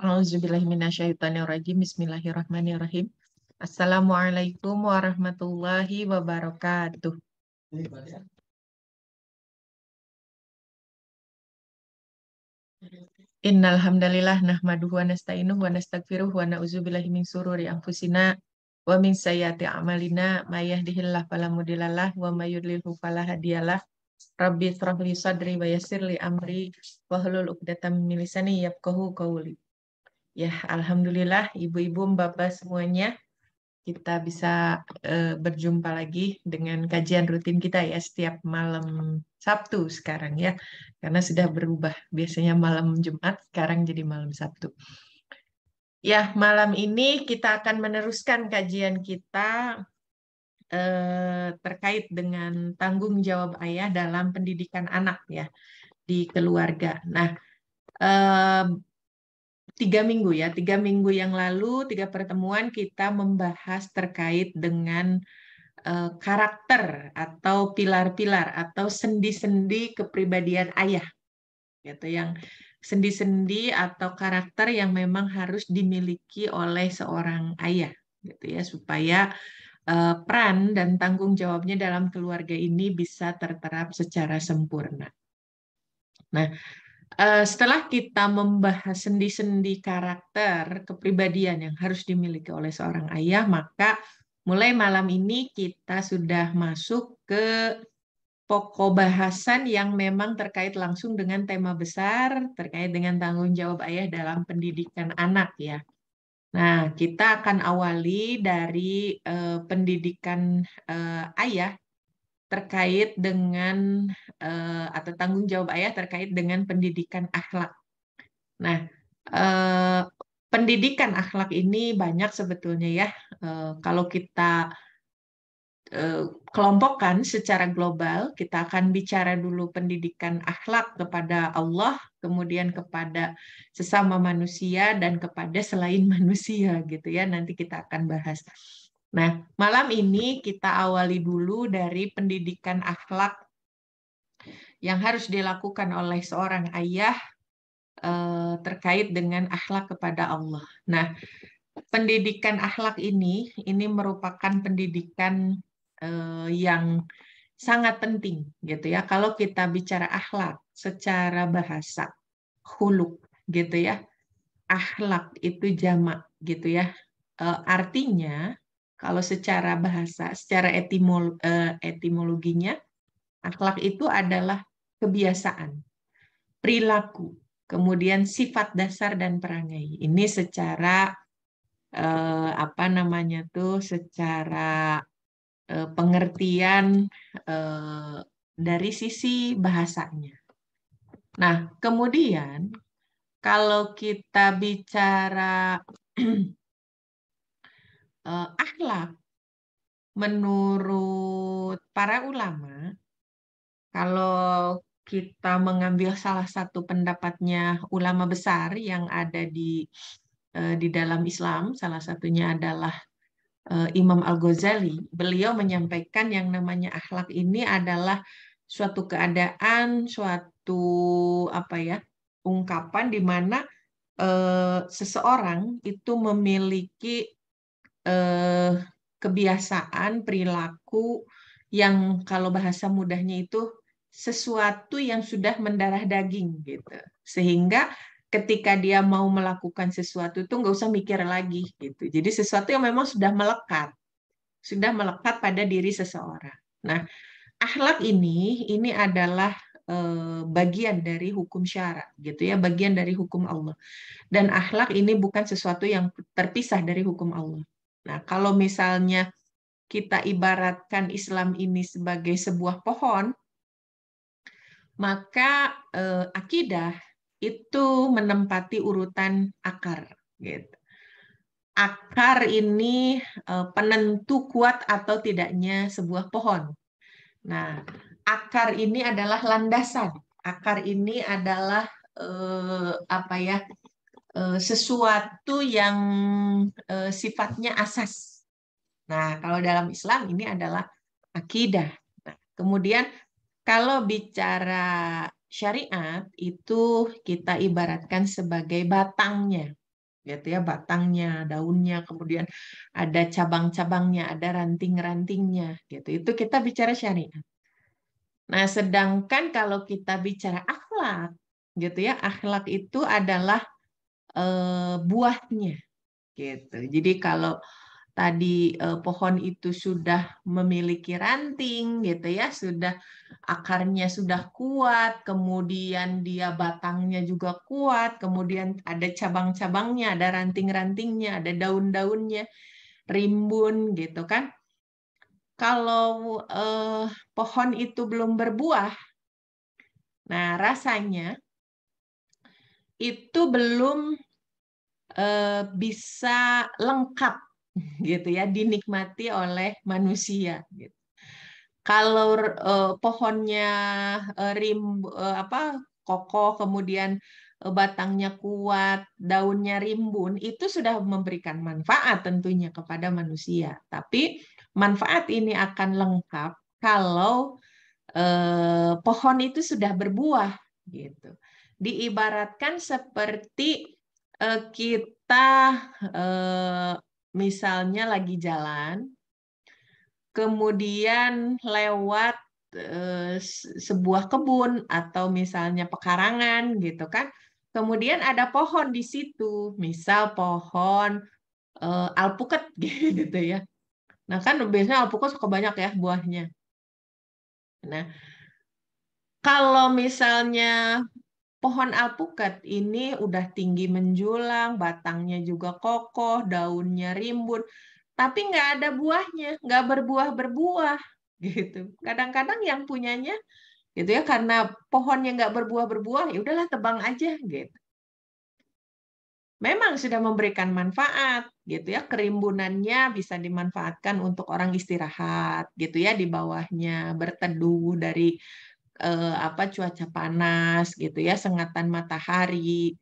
Auzubillahiminasyaitonirrajim. Bismillahirrahmanirrahim. Assalamualaikum warahmatullahi wabarakatuh. Innal hamdalillah nahmaduhu wa nasta'inuhu wa nastaghfiruhu wa na'udzubillahi min sururi anfusina wa min sayyiati a'malina may yahdihillahu fala mudhillalah wa may yudhlilhu fala hadiyalah. Rabbi shrahli sadri wa yassirli amri wa hlul uqdatam Milisani Yabkohu Kauli Ya, alhamdulillah ibu-ibu, bapak semuanya kita bisa uh, berjumpa lagi dengan kajian rutin kita ya setiap malam Sabtu sekarang ya. Karena sudah berubah. Biasanya malam Jumat, sekarang jadi malam Sabtu. Ya, malam ini kita akan meneruskan kajian kita eh, terkait dengan tanggung jawab ayah dalam pendidikan anak ya di keluarga. Nah, eh, tiga minggu ya, tiga minggu yang lalu tiga pertemuan kita membahas terkait dengan eh, karakter atau pilar-pilar atau sendi-sendi kepribadian ayah, gitu yang sendi-sendi atau karakter yang memang harus dimiliki oleh seorang ayah gitu ya supaya uh, Eh, peran dan tanggung jawabnya dalam keluarga ini bisa terterap secara sempurna. Nah, eh, setelah kita membahas sendi-sendi karakter kepribadian yang harus dimiliki oleh seorang ayah, maka mulai malam ini kita sudah masuk ke pokok bahasan yang memang terkait langsung dengan tema besar terkait dengan tanggung jawab ayah dalam pendidikan anak ya. Nah, kita akan awali dari uh, pendidikan uh, ayah terkait dengan uh, atau tanggung jawab ayah terkait dengan pendidikan akhlak. Nah, uh, pendidikan akhlak ini banyak sebetulnya ya. Uh, kalau kita uh, kelompokkan secara global, kita akan bicara dulu pendidikan akhlak kepada Allah, kemudian kepada sesama manusia dan kepada selain manusia gitu ya. Nanti kita akan bahas. Nah, malam ini kita awali dulu dari pendidikan akhlak yang harus dilakukan oleh seorang ayah eh, terkait dengan akhlak kepada Allah. Nah, pendidikan akhlak ini ini merupakan pendidikan Eh, yang sangat penting gitu ya kalau kita bicara akhlak secara bahasa huluk gitu ya akhlak itu jamak gitu ya e, artinya kalau secara bahasa secara etimol, e, etimologinya akhlak itu adalah kebiasaan perilaku kemudian sifat dasar dan perangai ini secara e, apa namanya tuh secara Eh, pengertian eh, dari sisi bahasanya. Nah, kemudian kalau kita bicara eh, akhlak, menurut para ulama, kalau kita mengambil salah satu pendapatnya ulama besar yang ada di di dalam Islam, salah satunya adalah Eh, Imam Al-Ghazali, beliau menyampaikan yang namanya akhlak ini adalah suatu keadaan, suatu apa ya, ungkapan di mana eh, seseorang itu memiliki eh, kebiasaan perilaku yang kalau bahasa mudahnya itu sesuatu yang sudah mendarah daging gitu. Sehingga ketika dia mau melakukan sesuatu itu nggak usah mikir lagi gitu. Jadi sesuatu yang memang sudah melekat, sudah melekat pada diri seseorang. Nah, akhlak ini ini adalah eh, bagian dari hukum syara gitu ya, bagian dari hukum Allah. Dan akhlak ini bukan sesuatu yang terpisah dari hukum Allah. Nah, kalau misalnya kita ibaratkan Islam ini sebagai sebuah pohon, maka eh, akidah itu menempati urutan akar. Gitu. Akar ini e, penentu kuat atau tidaknya sebuah pohon. Nah, akar ini adalah landasan. Akar ini adalah eh, apa ya? Eh, sesuatu yang eh, sifatnya asas. Nah, kalau dalam Islam ini adalah akidah. Nah, kemudian kalau bicara syariat itu kita ibaratkan sebagai batangnya gitu ya batangnya daunnya kemudian ada cabang-cabangnya ada ranting-rantingnya gitu itu kita bicara syariat nah sedangkan kalau kita bicara akhlak gitu ya akhlak itu adalah eh, buahnya gitu jadi kalau tadi eh, pohon itu sudah memiliki ranting gitu ya, sudah akarnya sudah kuat, kemudian dia batangnya juga kuat, kemudian ada cabang-cabangnya, ada ranting-rantingnya, ada daun-daunnya, rimbun gitu kan. Kalau eh, pohon itu belum berbuah, nah rasanya itu belum eh, bisa lengkap gitu ya dinikmati oleh manusia gitu. Kalau eh, pohonnya eh, rim eh, apa kokoh kemudian eh, batangnya kuat, daunnya rimbun itu sudah memberikan manfaat tentunya kepada manusia. Tapi manfaat ini akan lengkap kalau eh, pohon itu sudah berbuah gitu. Diibaratkan seperti eh, kita eh, misalnya lagi jalan, kemudian lewat eh, sebuah kebun atau misalnya pekarangan gitu kan, kemudian ada pohon di situ, misal pohon eh, alpukat gitu ya. Nah kan biasanya alpukat suka banyak ya buahnya. Nah kalau misalnya Pohon alpukat ini udah tinggi menjulang, batangnya juga kokoh, daunnya rimbun, tapi nggak ada buahnya, nggak berbuah-berbuah gitu. Kadang-kadang yang punyanya gitu ya karena pohonnya nggak berbuah-berbuah, ya udahlah tebang aja gitu. Memang sudah memberikan manfaat gitu ya, kerimbunannya bisa dimanfaatkan untuk orang istirahat gitu ya di bawahnya, berteduh dari eh, apa cuaca panas gitu ya, sengatan matahari.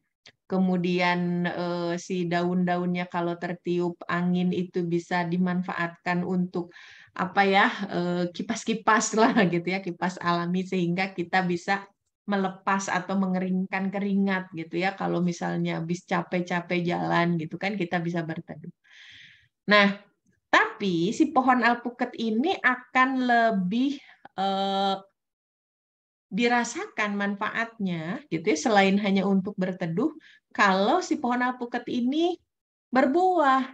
Kemudian eh, si daun-daunnya kalau tertiup angin itu bisa dimanfaatkan untuk apa ya eh, kipas-kipas lah gitu ya, kipas alami sehingga kita bisa melepas atau mengeringkan keringat gitu ya. Kalau misalnya habis capek-capek jalan gitu kan kita bisa berteduh. Nah, tapi si pohon alpukat ini akan lebih eh, dirasakan manfaatnya gitu ya selain hanya untuk berteduh kalau si pohon alpukat ini berbuah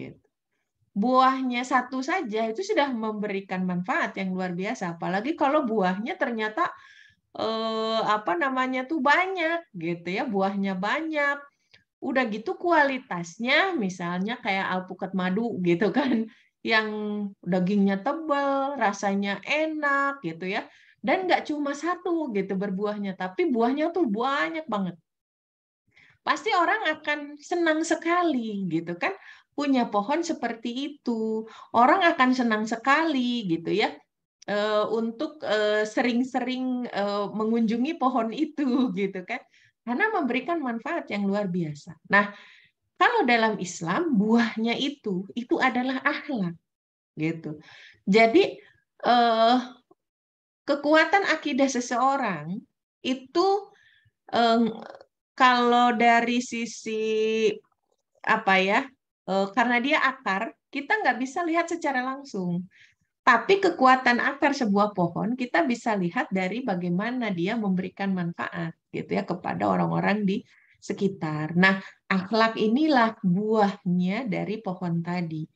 gitu. Buahnya satu saja itu sudah memberikan manfaat yang luar biasa apalagi kalau buahnya ternyata eh, apa namanya tuh banyak gitu ya buahnya banyak udah gitu kualitasnya misalnya kayak alpukat madu gitu kan yang dagingnya tebal rasanya enak gitu ya dan nggak cuma satu gitu berbuahnya, tapi buahnya tuh banyak banget. Pasti orang akan senang sekali gitu kan punya pohon seperti itu. Orang akan senang sekali gitu ya eh, untuk eh, sering-sering eh, mengunjungi pohon itu gitu kan. Karena memberikan manfaat yang luar biasa. Nah, kalau dalam Islam buahnya itu itu adalah akhlak gitu jadi kekuatan akidah seseorang itu um, kalau dari sisi apa ya uh, karena dia akar kita nggak bisa lihat secara langsung tapi kekuatan akar sebuah pohon kita bisa lihat dari bagaimana dia memberikan manfaat gitu ya kepada orang-orang di sekitar nah akhlak inilah buahnya dari pohon tadi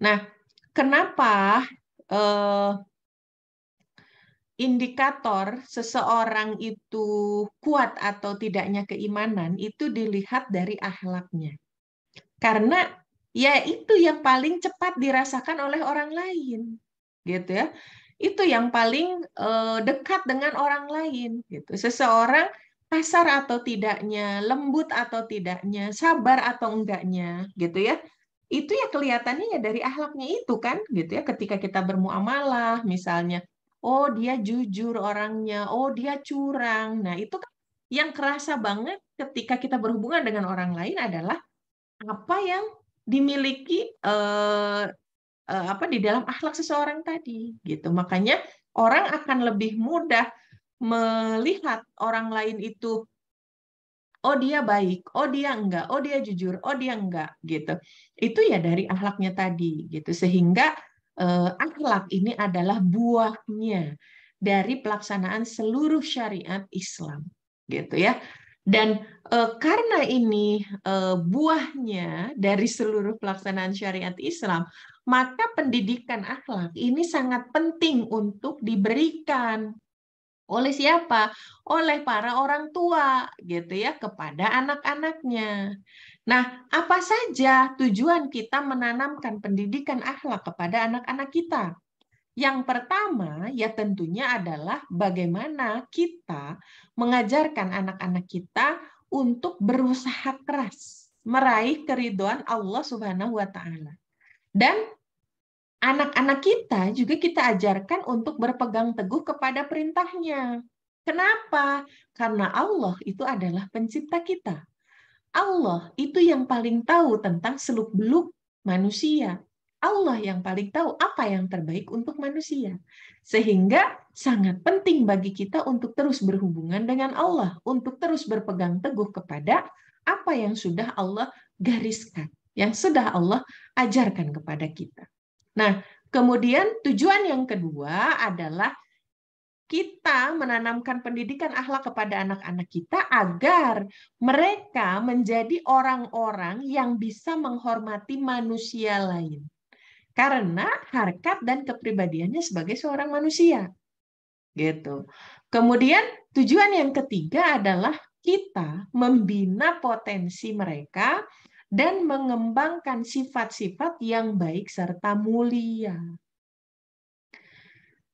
nah kenapa eh, indikator seseorang itu kuat atau tidaknya keimanan itu dilihat dari ahlaknya. Karena ya itu yang paling cepat dirasakan oleh orang lain. Gitu ya. Itu yang paling eh, dekat dengan orang lain gitu. Seseorang kasar atau tidaknya, lembut atau tidaknya, sabar atau enggaknya gitu ya itu ya kelihatannya ya dari ahlaknya itu kan gitu ya ketika kita bermuamalah misalnya oh dia jujur orangnya, oh dia curang. Nah, itu kan yang kerasa banget ketika kita berhubungan dengan orang lain adalah apa yang dimiliki eh, eh, apa di dalam akhlak seseorang tadi gitu. Makanya orang akan lebih mudah melihat orang lain itu oh dia baik, oh dia enggak, oh dia jujur, oh dia enggak gitu. Itu ya dari akhlaknya tadi gitu. Sehingga eh, akhlak ini adalah buahnya dari pelaksanaan seluruh syariat Islam gitu ya dan e, karena ini e, buahnya dari seluruh pelaksanaan syariat Islam maka pendidikan akhlak ini sangat penting untuk diberikan oleh siapa oleh para orang tua gitu ya kepada anak-anaknya Nah, apa saja tujuan kita menanamkan pendidikan akhlak kepada anak-anak kita? Yang pertama, ya tentunya adalah bagaimana kita mengajarkan anak-anak kita untuk berusaha keras meraih keriduan Allah Subhanahu wa taala. Dan anak-anak kita juga kita ajarkan untuk berpegang teguh kepada perintahnya. Kenapa? Karena Allah itu adalah pencipta kita Allah itu yang paling tahu tentang seluk-beluk manusia. Allah yang paling tahu apa yang terbaik untuk manusia. Sehingga sangat penting bagi kita untuk terus berhubungan dengan Allah, untuk terus berpegang teguh kepada apa yang sudah Allah gariskan, yang sudah Allah ajarkan kepada kita. Nah, kemudian tujuan yang kedua adalah kita menanamkan pendidikan akhlak kepada anak-anak kita agar mereka menjadi orang-orang yang bisa menghormati manusia lain. Karena harkat dan kepribadiannya sebagai seorang manusia. Gitu. Kemudian tujuan yang ketiga adalah kita membina potensi mereka dan mengembangkan sifat-sifat yang baik serta mulia.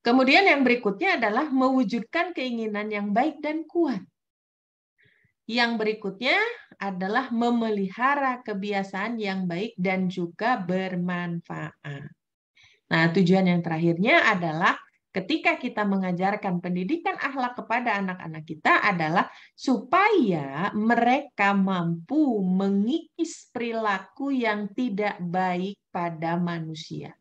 Kemudian yang berikutnya adalah mewujudkan keinginan yang baik dan kuat. Yang berikutnya adalah memelihara kebiasaan yang baik dan juga bermanfaat. Nah, tujuan yang terakhirnya adalah ketika kita mengajarkan pendidikan akhlak kepada anak-anak kita adalah supaya mereka mampu mengikis perilaku yang tidak baik pada manusia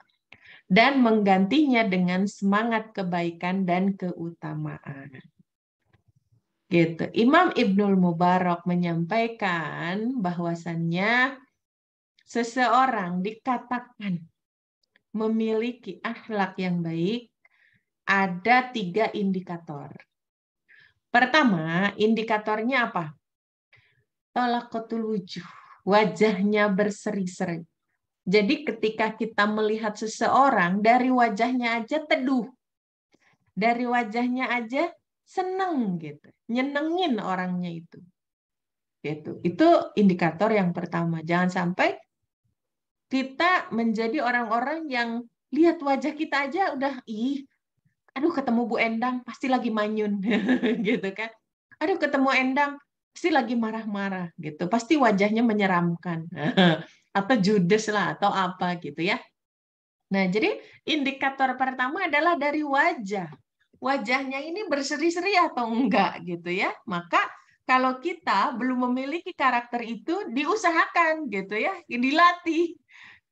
dan menggantinya dengan semangat kebaikan dan keutamaan. Gitu. Imam Ibnul Mubarak menyampaikan bahwasannya seseorang dikatakan memiliki akhlak yang baik ada tiga indikator. Pertama, indikatornya apa? Tolak wujuh, wajahnya berseri-seri. Jadi ketika kita melihat seseorang dari wajahnya aja teduh. Dari wajahnya aja seneng gitu. Nyenengin orangnya itu. Gitu. Itu indikator yang pertama. Jangan sampai kita menjadi orang-orang yang lihat wajah kita aja udah ih aduh ketemu Bu Endang pasti lagi manyun gitu kan. Aduh ketemu Endang pasti lagi marah-marah gitu. Pasti wajahnya menyeramkan. atau judes lah atau apa gitu ya. Nah, jadi indikator pertama adalah dari wajah. Wajahnya ini berseri-seri atau enggak gitu ya. Maka kalau kita belum memiliki karakter itu diusahakan gitu ya, dilatih.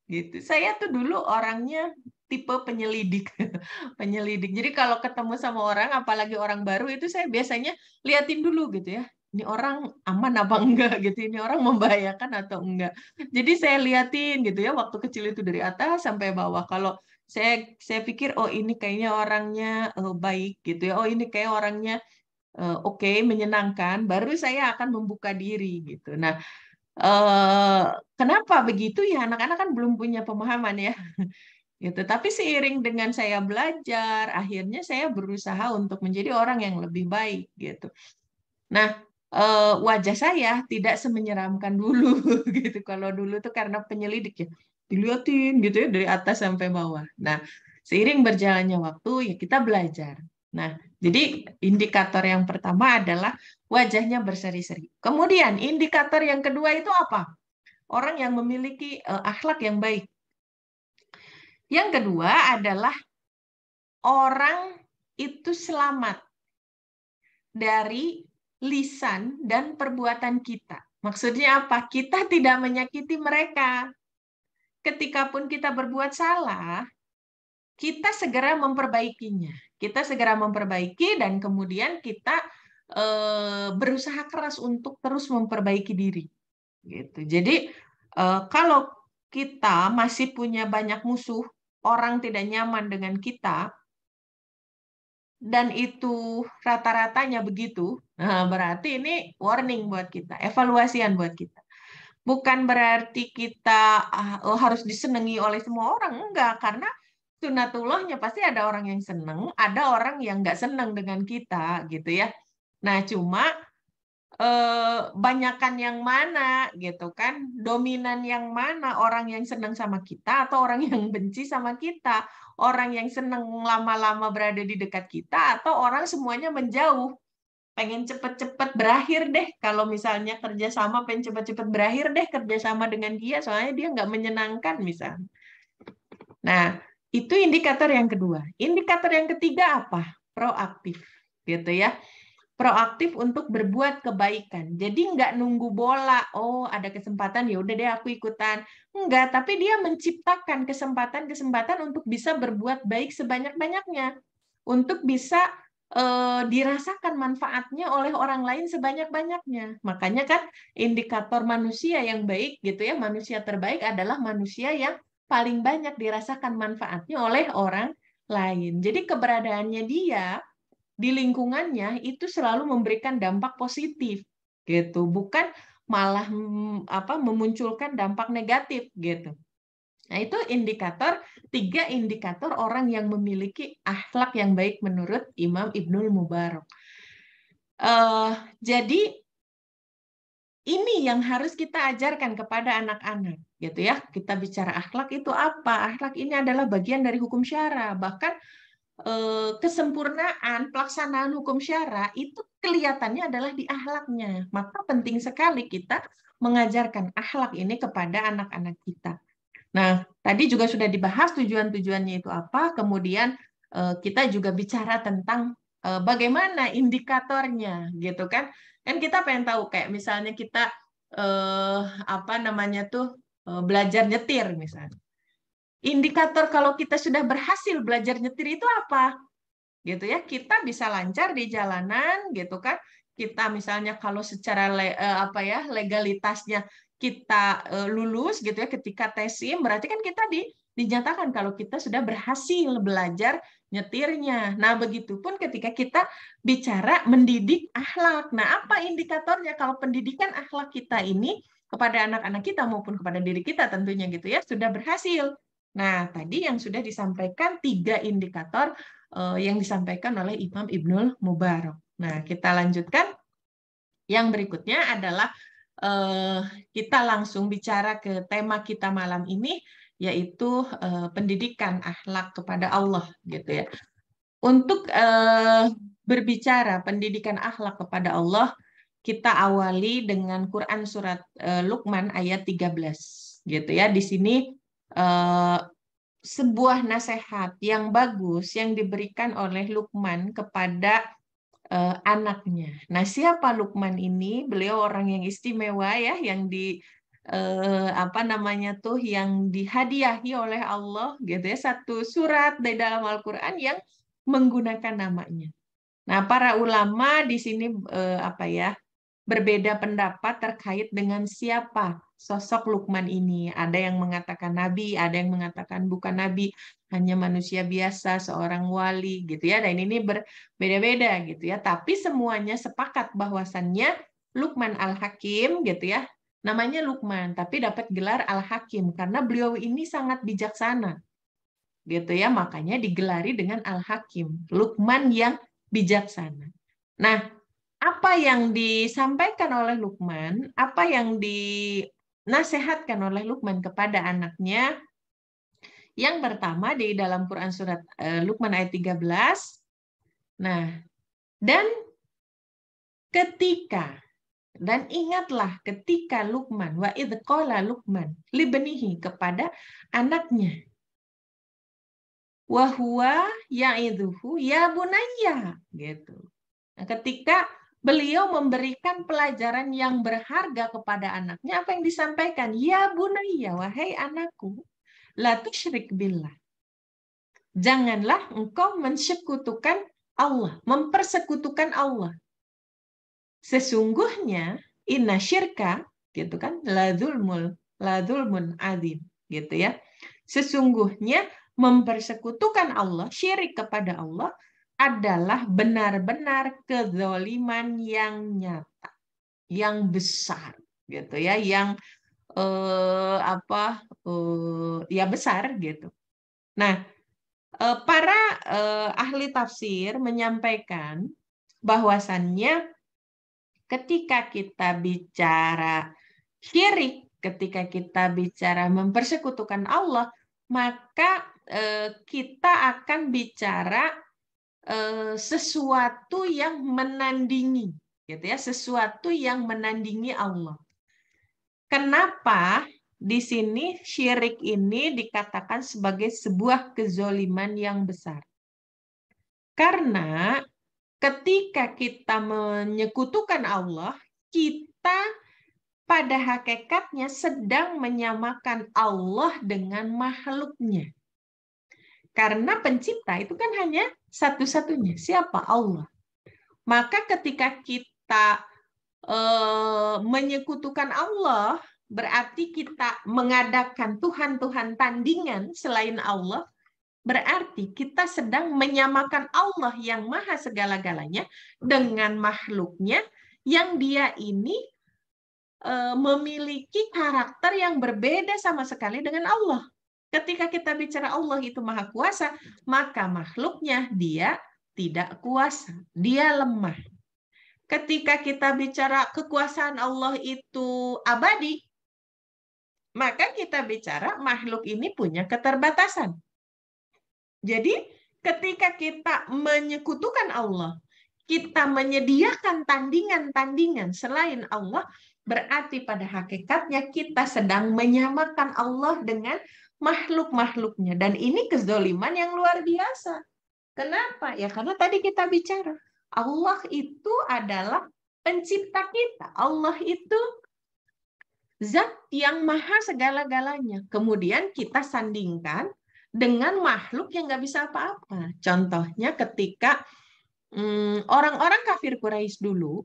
Gitu. Saya tuh dulu orangnya tipe penyelidik. penyelidik. Jadi kalau ketemu sama orang apalagi orang baru itu saya biasanya liatin dulu gitu ya ini orang aman apa enggak gitu, ini orang membahayakan atau enggak. Jadi saya liatin gitu ya waktu kecil itu dari atas sampai bawah. Kalau saya saya pikir oh ini kayaknya orangnya uh, baik gitu ya, oh ini kayak orangnya eh, oke okay, menyenangkan, baru saya akan membuka diri gitu. Nah uh, kenapa begitu ya anak-anak kan belum punya pemahaman ya. Gitu. Tapi seiring dengan saya belajar, akhirnya saya berusaha untuk menjadi orang yang lebih baik gitu. Nah, uh, wajah saya tidak semenyeramkan dulu gitu. Kalau dulu tuh karena penyelidik ya diliatin gitu ya dari atas sampai bawah. Nah seiring berjalannya waktu ya kita belajar. Nah jadi indikator yang pertama adalah wajahnya berseri-seri. Kemudian indikator yang kedua itu apa? Orang yang memiliki uh, akhlak yang baik. Yang kedua adalah orang itu selamat dari lisan dan perbuatan kita. Maksudnya apa? Kita tidak menyakiti mereka. Ketika pun kita berbuat salah, kita segera memperbaikinya. Kita segera memperbaiki dan kemudian kita e, berusaha keras untuk terus memperbaiki diri. Gitu. Jadi e, kalau kita masih punya banyak musuh, orang tidak nyaman dengan kita, dan itu rata-ratanya begitu, nah, berarti ini warning buat kita, evaluasian buat kita. Bukan berarti kita ah, harus disenangi oleh semua orang, enggak, karena sunatullahnya pasti ada orang yang senang, ada orang yang nggak senang dengan kita gitu ya. Nah cuma eh, banyakan yang mana gitu kan dominan yang mana orang yang senang sama kita atau orang yang benci sama kita orang yang senang lama-lama berada di dekat kita atau orang semuanya menjauh pengen cepet-cepet berakhir deh kalau misalnya kerjasama pengen cepet-cepet berakhir deh kerjasama dengan dia soalnya dia nggak menyenangkan misalnya nah itu indikator yang kedua indikator yang ketiga apa proaktif gitu ya proaktif untuk berbuat kebaikan. Jadi nggak nunggu bola, oh ada kesempatan ya udah deh aku ikutan. Enggak, tapi dia menciptakan kesempatan-kesempatan untuk bisa berbuat baik sebanyak-banyaknya. Untuk bisa eh, dirasakan manfaatnya oleh orang lain sebanyak-banyaknya. Makanya kan indikator manusia yang baik gitu ya, manusia terbaik adalah manusia yang paling banyak dirasakan manfaatnya oleh orang lain. Jadi keberadaannya dia di lingkungannya itu selalu memberikan dampak positif gitu, bukan malah mm, apa memunculkan dampak negatif gitu. Nah, itu indikator tiga indikator orang yang memiliki akhlak yang baik menurut Imam Ibnul Mubarak. Uh, jadi ini yang harus kita ajarkan kepada anak-anak, gitu ya. Kita bicara akhlak itu apa? Akhlak ini adalah bagian dari hukum syara. Bahkan Eh, kesempurnaan pelaksanaan hukum syara itu kelihatannya adalah di ahlaknya. Maka penting sekali kita mengajarkan ahlak ini kepada anak-anak kita. Nah, tadi juga sudah dibahas tujuan-tujuannya itu apa, kemudian eh, kita juga bicara tentang eh, bagaimana indikatornya gitu kan. Dan kita pengen tahu kayak misalnya kita apa namanya tuh belajar nyetir misalnya. Indikator kalau kita sudah berhasil belajar nyetir itu apa? Gitu ya, kita bisa lancar di jalanan gitu kan. Kita misalnya kalau secara le, eh, apa ya, legalitasnya kita eh, lulus gitu ya ketika tesim berarti kan kita di dinyatakan kalau kita sudah berhasil belajar nyetirnya. Nah, begitupun ketika kita bicara mendidik akhlak. Nah, apa indikatornya kalau pendidikan akhlak kita ini kepada anak-anak kita maupun kepada diri kita tentunya gitu ya sudah berhasil Nah, tadi yang sudah disampaikan tiga indikator eh, yang disampaikan oleh Imam Ibnul Mubarak. Nah, kita lanjutkan. Yang berikutnya adalah eh, kita langsung bicara ke tema kita malam ini yaitu eh, pendidikan akhlak kepada Allah gitu ya. Untuk berbicara pendidikan akhlak kepada Allah, kita awali dengan Quran surat Luqman ayat 13 gitu ya. Di sini Eh, sebuah nasihat yang bagus yang diberikan oleh Lukman kepada eh, anaknya. Nah, siapa Lukman ini? Beliau orang yang istimewa ya, yang di eh, apa namanya tuh yang dihadiahi oleh Allah gitu ya satu surat dari dalam Al-Qur'an yang menggunakan namanya. Nah, para ulama di sini apa ya? berbeda pendapat terkait dengan siapa sosok Lukman ini. Ada yang mengatakan nabi, ada yang mengatakan bukan nabi, hanya manusia biasa, seorang wali gitu ya. Dan ini berbeda-beda gitu ya. Tapi semuanya sepakat bahwasannya Lukman Al-Hakim gitu ya. Namanya Lukman, tapi dapat gelar Al-Hakim karena beliau ini sangat bijaksana. Gitu ya, makanya digelari dengan Al-Hakim, Lukman yang bijaksana. Nah, apa yang disampaikan oleh Lukman, apa yang di nasehatkan oleh Lukman kepada anaknya. Yang pertama di dalam Quran surat eh, Lukman ayat 13. Nah, dan ketika dan ingatlah ketika Lukman wa idqala Lukman libenihi kepada anaknya. Wahwa ya'iduhu ya bunaya gitu. Nah, ketika beliau memberikan pelajaran yang berharga kepada anaknya. Apa yang disampaikan? Ya bunaya, wahai anakku, la tusyrik billah. Janganlah engkau mensekutukan Allah, mempersekutukan Allah. Sesungguhnya inna syirka gitu kan la zulmul la zulmun adim, gitu ya. Sesungguhnya mempersekutukan Allah, syirik kepada Allah adalah benar-benar kezoliman yang nyata, yang besar, gitu ya, yang eh, apa eh, ya besar gitu. Nah, eh, para eh, ahli tafsir menyampaikan bahwasannya ketika kita bicara syirik, ketika kita bicara mempersekutukan Allah, maka eh, kita akan bicara Eh, sesuatu yang menandingi gitu ya sesuatu yang menandingi Allah kenapa di sini syirik ini dikatakan sebagai sebuah kezoliman yang besar karena ketika kita menyekutukan Allah kita pada hakikatnya sedang menyamakan Allah dengan makhluknya karena pencipta itu kan hanya satu-satunya siapa Allah. Maka ketika kita e, menyekutukan Allah, berarti kita mengadakan tuhan-tuhan tandingan selain Allah, berarti kita sedang menyamakan Allah yang maha segala-galanya dengan makhluknya yang dia ini eh, memiliki karakter yang berbeda sama sekali dengan Allah. Ketika kita bicara Allah itu maha kuasa, maka makhluknya dia tidak kuasa, dia lemah. Ketika kita bicara kekuasaan Allah itu abadi, maka kita bicara makhluk ini punya keterbatasan. Jadi ketika kita menyekutukan Allah, kita menyediakan tandingan-tandingan selain Allah, berarti pada hakikatnya kita sedang menyamakan Allah dengan makhluk-makhluknya. Dan ini kezoliman yang luar biasa. Kenapa? Ya karena tadi kita bicara. Allah itu adalah pencipta kita. Allah itu zat yang maha segala-galanya. Kemudian kita sandingkan dengan makhluk yang nggak bisa apa-apa. Contohnya ketika hmm, orang-orang hmm, orang -orang kafir Quraisy dulu,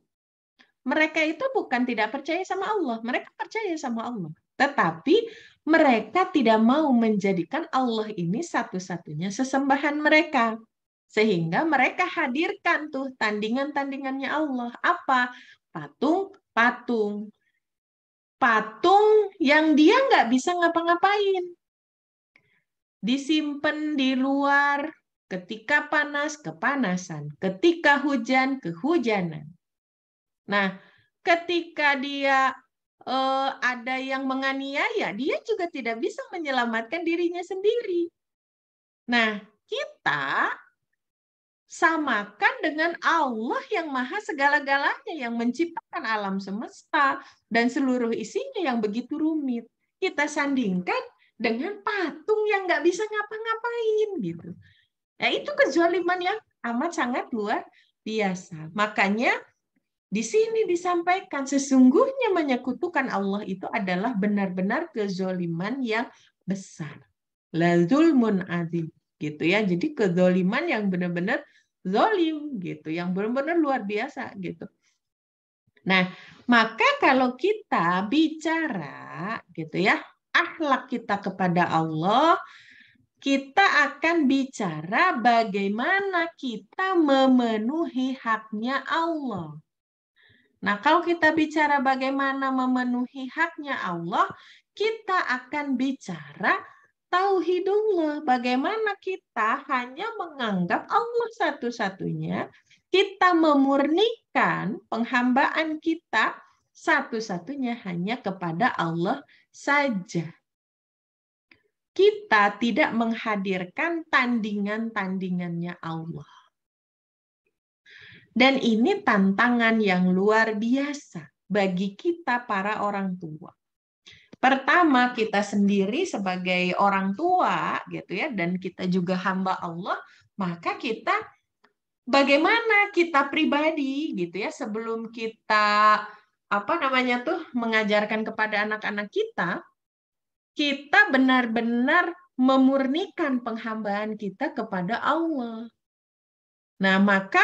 mereka itu bukan tidak percaya sama Allah, mereka percaya sama Allah. Tetapi mereka tidak mau menjadikan Allah ini satu-satunya sesembahan mereka. Sehingga mereka hadirkan tuh tandingan-tandingannya Allah. Apa? Patung-patung. Patung yang dia nggak bisa ngapa-ngapain. Disimpan di luar, ketika panas, kepanasan. Ketika hujan, kehujanan. Nah, ketika dia uh, ada yang menganiaya, dia juga tidak bisa menyelamatkan dirinya sendiri. Nah, kita samakan dengan Allah yang maha segala-galanya, yang menciptakan alam semesta dan seluruh isinya yang begitu rumit. Kita sandingkan dengan patung yang nggak bisa ngapa-ngapain gitu. Nah, itu kezaliman yang amat sangat luar biasa. Makanya di sini disampaikan sesungguhnya menyekutukan Allah itu adalah benar-benar kezoliman yang besar. La zulmun azim gitu ya. Jadi kezoliman yang benar-benar zolim gitu, yang benar-benar luar biasa gitu. Nah, maka kalau kita bicara gitu ya, akhlak kita kepada Allah, kita akan bicara bagaimana kita memenuhi haknya Allah. Nah, kalau kita bicara bagaimana memenuhi haknya Allah, kita akan bicara tauhidullah, bagaimana kita hanya menganggap Allah satu-satunya, kita memurnikan penghambaan kita satu-satunya hanya kepada Allah saja. Kita tidak menghadirkan tandingan-tandingannya Allah. Dan ini tantangan yang luar biasa bagi kita para orang tua. Pertama, kita sendiri sebagai orang tua gitu ya dan kita juga hamba Allah, maka kita bagaimana kita pribadi gitu ya sebelum kita apa namanya tuh mengajarkan kepada anak-anak kita kita benar-benar memurnikan penghambaan kita kepada Allah. Nah, maka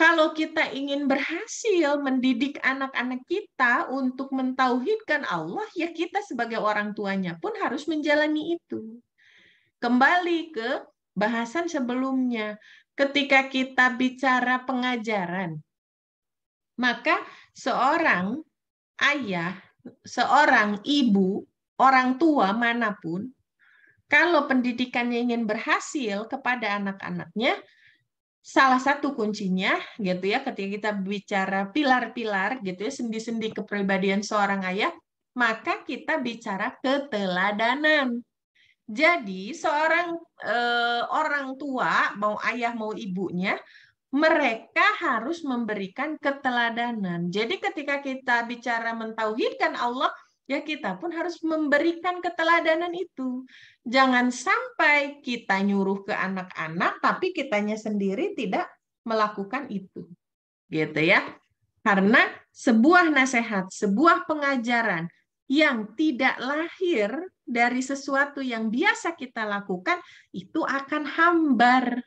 kalau kita ingin berhasil mendidik anak-anak kita untuk mentauhidkan Allah, ya kita sebagai orang tuanya pun harus menjalani itu. Kembali ke bahasan sebelumnya, ketika kita bicara pengajaran, maka seorang ayah, seorang ibu, orang tua manapun, kalau pendidikannya ingin berhasil kepada anak-anaknya, salah satu kuncinya gitu ya ketika kita bicara pilar-pilar gitu ya sendi-sendi kepribadian seorang ayah maka kita bicara keteladanan jadi seorang eh, orang tua mau ayah mau ibunya mereka harus memberikan keteladanan jadi ketika kita bicara mentauhidkan Allah ya kita pun harus memberikan keteladanan itu. Jangan sampai kita nyuruh ke anak-anak tapi kitanya sendiri tidak melakukan itu. Gitu ya. Karena sebuah nasihat, sebuah pengajaran yang tidak lahir dari sesuatu yang biasa kita lakukan itu akan hambar.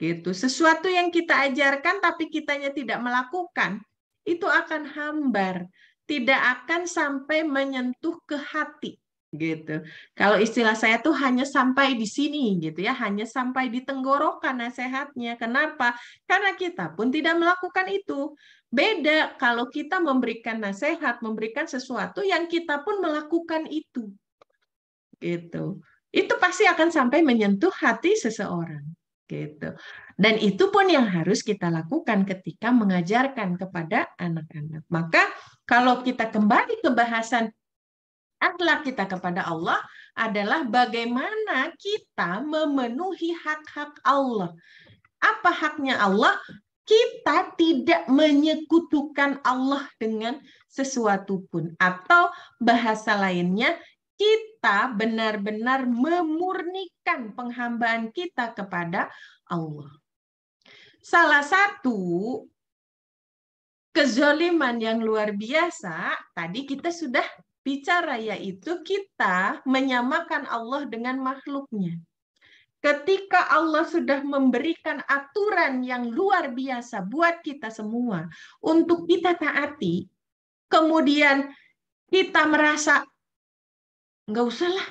Gitu. Sesuatu yang kita ajarkan tapi kitanya tidak melakukan itu akan hambar tidak akan sampai menyentuh ke hati gitu. Kalau istilah saya tuh hanya sampai di sini gitu ya, hanya sampai di tenggorokan nasihatnya. Kenapa? Karena kita pun tidak melakukan itu. Beda kalau kita memberikan nasihat, memberikan sesuatu yang kita pun melakukan itu. Gitu. Itu pasti akan sampai menyentuh hati seseorang. Gitu. Dan itu pun yang harus kita lakukan ketika mengajarkan kepada anak-anak. Maka kalau kita kembali ke bahasan akhlak kita kepada Allah adalah bagaimana kita memenuhi hak-hak Allah. Apa haknya Allah? Kita tidak menyekutukan Allah dengan sesuatu pun atau bahasa lainnya kita benar-benar memurnikan penghambaan kita kepada Allah. Salah satu kezoliman yang luar biasa, tadi kita sudah bicara, yaitu kita menyamakan Allah dengan makhluknya. Ketika Allah sudah memberikan aturan yang luar biasa buat kita semua untuk kita taati, kemudian kita merasa nggak usah lah,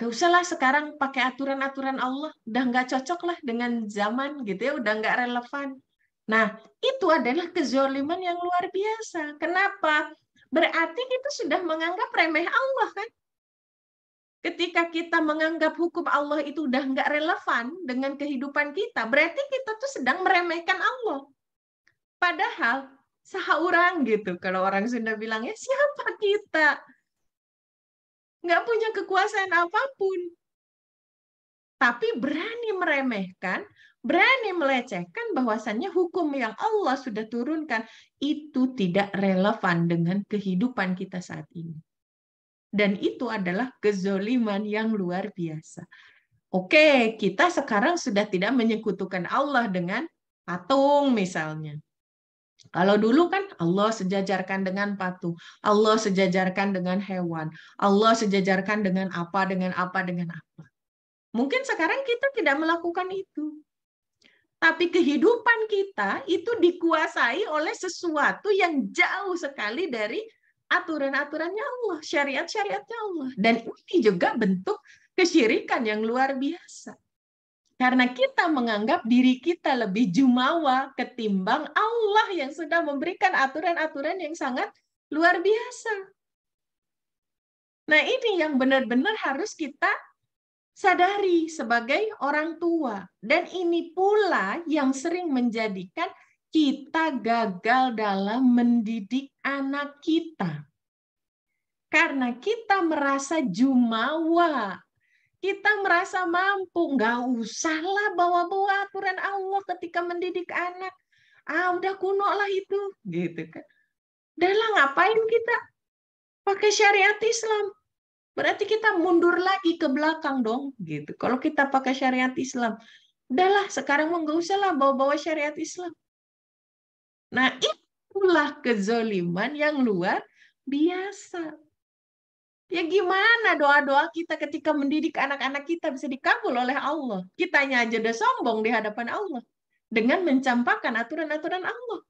gak usahlah sekarang pakai aturan-aturan Allah, udah nggak cocok lah dengan zaman gitu ya, udah nggak relevan. Nah, itu adalah kezoliman yang luar biasa. Kenapa? Berarti kita sudah menganggap remeh Allah kan? Ketika kita menganggap hukum Allah itu udah nggak relevan dengan kehidupan kita, berarti kita tuh sedang meremehkan Allah. Padahal saha orang gitu, kalau orang Sunda bilang ya siapa kita? nggak punya kekuasaan apapun. Tapi berani meremehkan, berani melecehkan bahwasannya hukum yang Allah sudah turunkan itu tidak relevan dengan kehidupan kita saat ini. Dan itu adalah kezoliman yang luar biasa. Oke, kita sekarang sudah tidak menyekutukan Allah dengan patung misalnya. Kalau dulu kan Allah sejajarkan dengan patung, Allah sejajarkan dengan hewan, Allah sejajarkan dengan apa, dengan apa, dengan apa. Mungkin sekarang kita tidak melakukan itu. Tapi kehidupan kita itu dikuasai oleh sesuatu yang jauh sekali dari aturan-aturannya Allah, syariat-syariatnya Allah. Dan ini juga bentuk kesyirikan yang luar biasa. Karena kita menganggap diri kita lebih jumawa ketimbang Allah yang sudah memberikan aturan-aturan yang sangat luar biasa. Nah, ini yang benar-benar harus kita sadari sebagai orang tua. Dan ini pula yang sering menjadikan kita gagal dalam mendidik anak kita. Karena kita merasa jumawa kita merasa mampu, nggak usahlah bawa-bawa aturan Allah ketika mendidik anak. Ah, udah kuno lah itu, gitu kan. Dalam ngapain kita pakai syariat Islam? Berarti kita mundur lagi ke belakang dong, gitu. Kalau kita pakai syariat Islam, udahlah sekarang nggak usahlah bawa-bawa syariat Islam. Nah, itulah kezoliman yang luar biasa Ya gimana doa-doa kita ketika mendidik anak-anak kita bisa dikabul oleh Allah? Kitanya aja udah sombong di hadapan Allah dengan mencampakkan aturan-aturan Allah.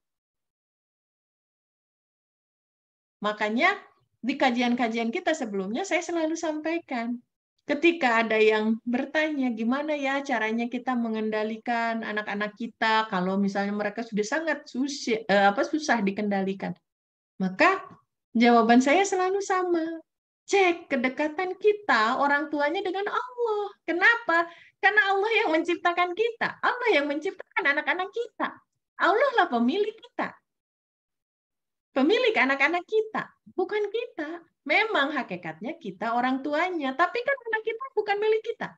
Makanya di kajian-kajian kita sebelumnya saya selalu sampaikan, ketika ada yang bertanya gimana ya caranya kita mengendalikan anak-anak kita kalau misalnya mereka sudah sangat susah eh, apa susah dikendalikan. Maka jawaban saya selalu sama, cek kedekatan kita orang tuanya dengan Allah. Kenapa? Karena Allah yang menciptakan kita. Allah yang menciptakan anak-anak kita. Allah lah pemilik kita. Pemilik anak-anak kita, bukan kita. Memang hakikatnya kita orang tuanya, tapi kan anak kita bukan milik kita.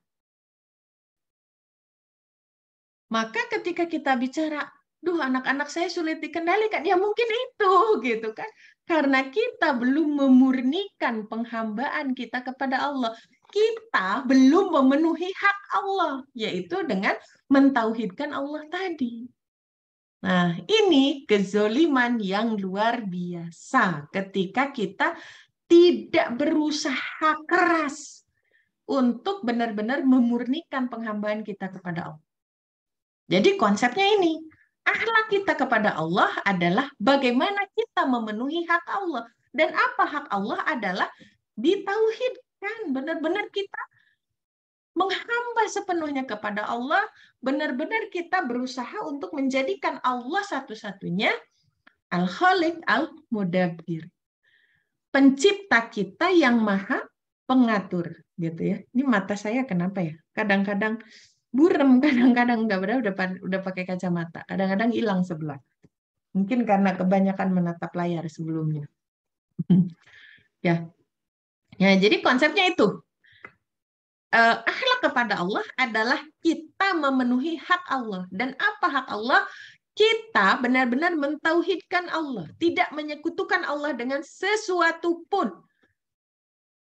Maka ketika kita bicara, duh anak-anak saya sulit dikendalikan, ya mungkin itu gitu kan karena kita belum memurnikan penghambaan kita kepada Allah. Kita belum memenuhi hak Allah, yaitu dengan mentauhidkan Allah tadi. Nah, ini kezoliman yang luar biasa ketika kita tidak berusaha keras untuk benar-benar memurnikan penghambaan kita kepada Allah. Jadi konsepnya ini, akhlak kita kepada Allah adalah bagaimana kita memenuhi hak Allah. Dan apa hak Allah adalah ditauhidkan. Benar-benar kita menghamba sepenuhnya kepada Allah. Benar-benar kita berusaha untuk menjadikan Allah satu-satunya Al-Khaliq Al-Mudabbir. Pencipta kita yang maha pengatur gitu ya. Ini mata saya kenapa ya? Kadang-kadang burem kadang-kadang nggak benar udah udah pakai kacamata kadang-kadang hilang sebelah mungkin karena kebanyakan menatap layar sebelumnya ya ya jadi konsepnya itu uh, akhlak kepada Allah adalah kita memenuhi hak Allah dan apa hak Allah kita benar-benar mentauhidkan Allah, tidak menyekutukan Allah dengan sesuatu pun.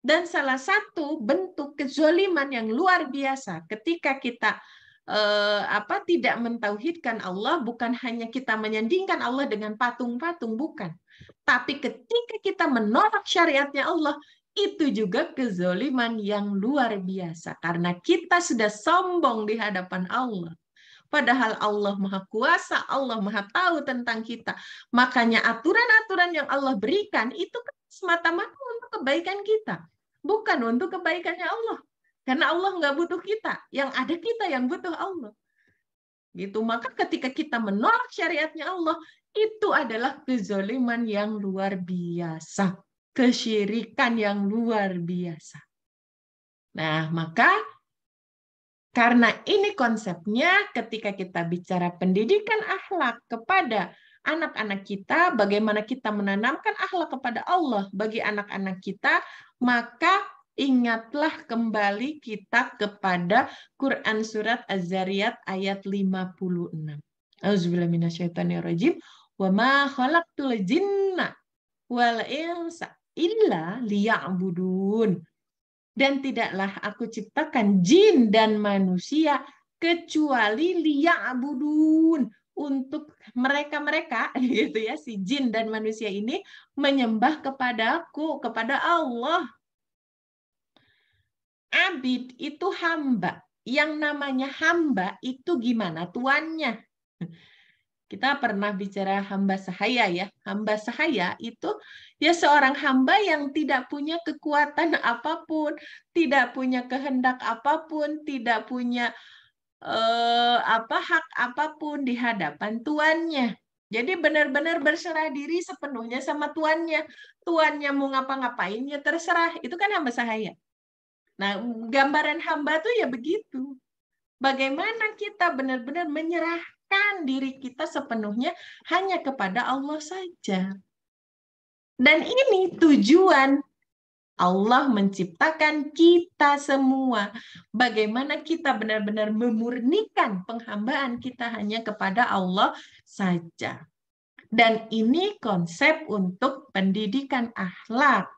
Dan salah satu bentuk kezoliman yang luar biasa ketika kita eh, apa tidak mentauhidkan Allah bukan hanya kita menyandingkan Allah dengan patung-patung bukan tapi ketika kita menolak syariatnya Allah itu juga kezoliman yang luar biasa karena kita sudah sombong di hadapan Allah Padahal Allah Maha Kuasa, Allah Maha Tahu tentang kita. Makanya aturan-aturan yang Allah berikan itu kan semata-mata untuk kebaikan kita bukan untuk kebaikannya Allah. Karena Allah nggak butuh kita. Yang ada kita yang butuh Allah. Gitu. Maka ketika kita menolak syariatnya Allah, itu adalah kezoliman yang luar biasa. Kesyirikan yang luar biasa. Nah, maka karena ini konsepnya ketika kita bicara pendidikan akhlak kepada anak-anak kita, bagaimana kita menanamkan akhlak kepada Allah bagi anak-anak kita, maka ingatlah kembali kita kepada Quran Surat Az-Zariyat ayat 56. Auzubillah minasyaitonirrajim. Wa ma khalaqtul jinna wal insa illa liya'budun. Dan tidaklah aku ciptakan jin dan manusia kecuali liya'budun untuk mereka-mereka gitu ya si jin dan manusia ini menyembah kepadaku kepada Allah. Abid itu hamba. Yang namanya hamba itu gimana tuannya? Kita pernah bicara hamba sahaya ya. Hamba sahaya itu ya seorang hamba yang tidak punya kekuatan apapun, tidak punya kehendak apapun, tidak punya eh, apa hak apapun di hadapan tuannya. Jadi benar-benar berserah diri sepenuhnya sama tuannya. Tuannya mau ngapa-ngapain ya terserah. Itu kan hamba sahaya. Nah, gambaran hamba tuh ya begitu. Bagaimana kita benar-benar menyerahkan diri kita sepenuhnya hanya kepada Allah saja. Dan ini tujuan Allah menciptakan kita semua. Bagaimana kita benar-benar memurnikan penghambaan kita hanya kepada Allah saja. Dan ini konsep untuk pendidikan akhlak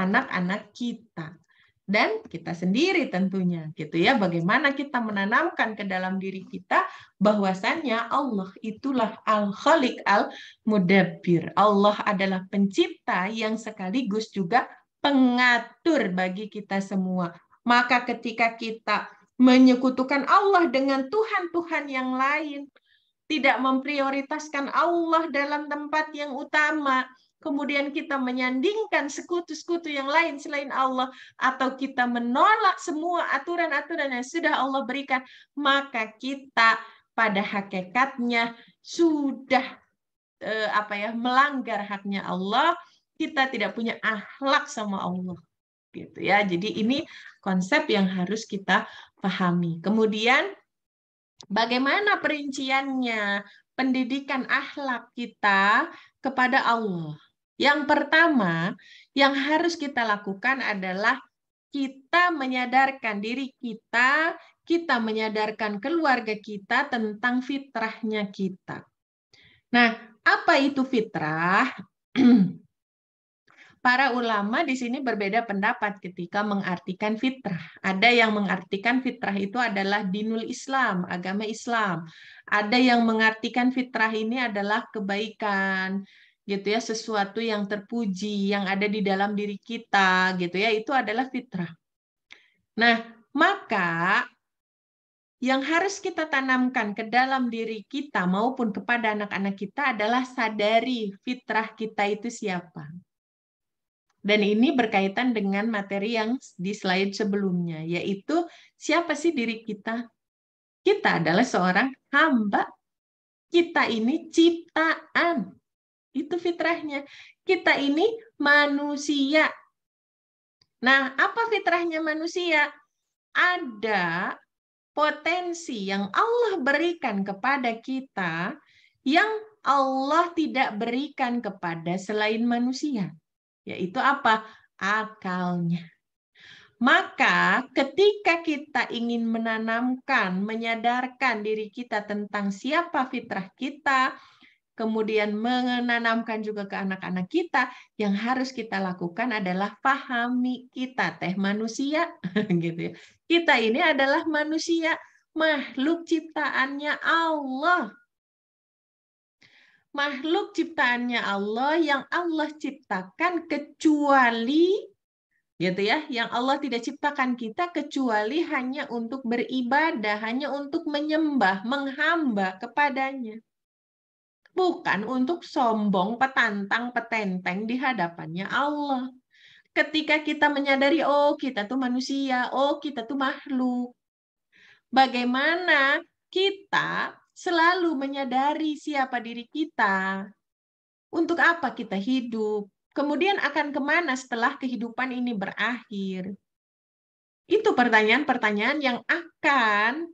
anak-anak kita dan kita sendiri tentunya gitu ya bagaimana kita menanamkan ke dalam diri kita bahwasannya Allah itulah al khalik al mudabbir Allah adalah pencipta yang sekaligus juga pengatur bagi kita semua. Maka ketika kita menyekutukan Allah dengan Tuhan-Tuhan yang lain, tidak memprioritaskan Allah dalam tempat yang utama, kemudian kita menyandingkan sekutu-sekutu yang lain selain Allah, atau kita menolak semua aturan-aturan yang sudah Allah berikan, maka kita pada hakikatnya sudah eh, apa ya melanggar haknya Allah kita tidak punya akhlak sama Allah gitu ya. Jadi ini konsep yang harus kita pahami. Kemudian bagaimana perinciannya pendidikan akhlak kita kepada Allah? Yang pertama yang harus kita lakukan adalah kita menyadarkan diri kita, kita menyadarkan keluarga kita tentang fitrahnya kita. Nah, apa itu fitrah? para ulama di sini berbeda pendapat ketika mengartikan fitrah. Ada yang mengartikan fitrah itu adalah dinul Islam, agama Islam. Ada yang mengartikan fitrah ini adalah kebaikan, gitu ya, sesuatu yang terpuji yang ada di dalam diri kita, gitu ya, itu adalah fitrah. Nah, maka yang harus kita tanamkan ke dalam diri kita maupun kepada anak-anak kita adalah sadari fitrah kita itu siapa. Dan ini berkaitan dengan materi yang di slide sebelumnya, yaitu siapa sih diri kita? Kita adalah seorang hamba. Kita ini ciptaan. Itu fitrahnya. Kita ini manusia. Nah, apa fitrahnya manusia? Ada potensi yang Allah berikan kepada kita yang Allah tidak berikan kepada selain manusia yaitu apa? Akalnya. Maka ketika kita ingin menanamkan, menyadarkan diri kita tentang siapa fitrah kita, kemudian menanamkan juga ke anak-anak kita, yang harus kita lakukan adalah pahami kita teh manusia gitu ya. Kita ini adalah manusia, makhluk ciptaannya Allah makhluk ciptaannya Allah yang Allah ciptakan kecuali gitu ya, yang Allah tidak ciptakan kita kecuali hanya untuk beribadah, hanya untuk menyembah, menghamba kepadanya. Bukan untuk sombong, petantang, petenteng di hadapannya Allah. Ketika kita menyadari, oh kita tuh manusia, oh kita tuh makhluk. Bagaimana kita selalu menyadari siapa diri kita, untuk apa kita hidup, kemudian akan kemana setelah kehidupan ini berakhir. Itu pertanyaan-pertanyaan yang akan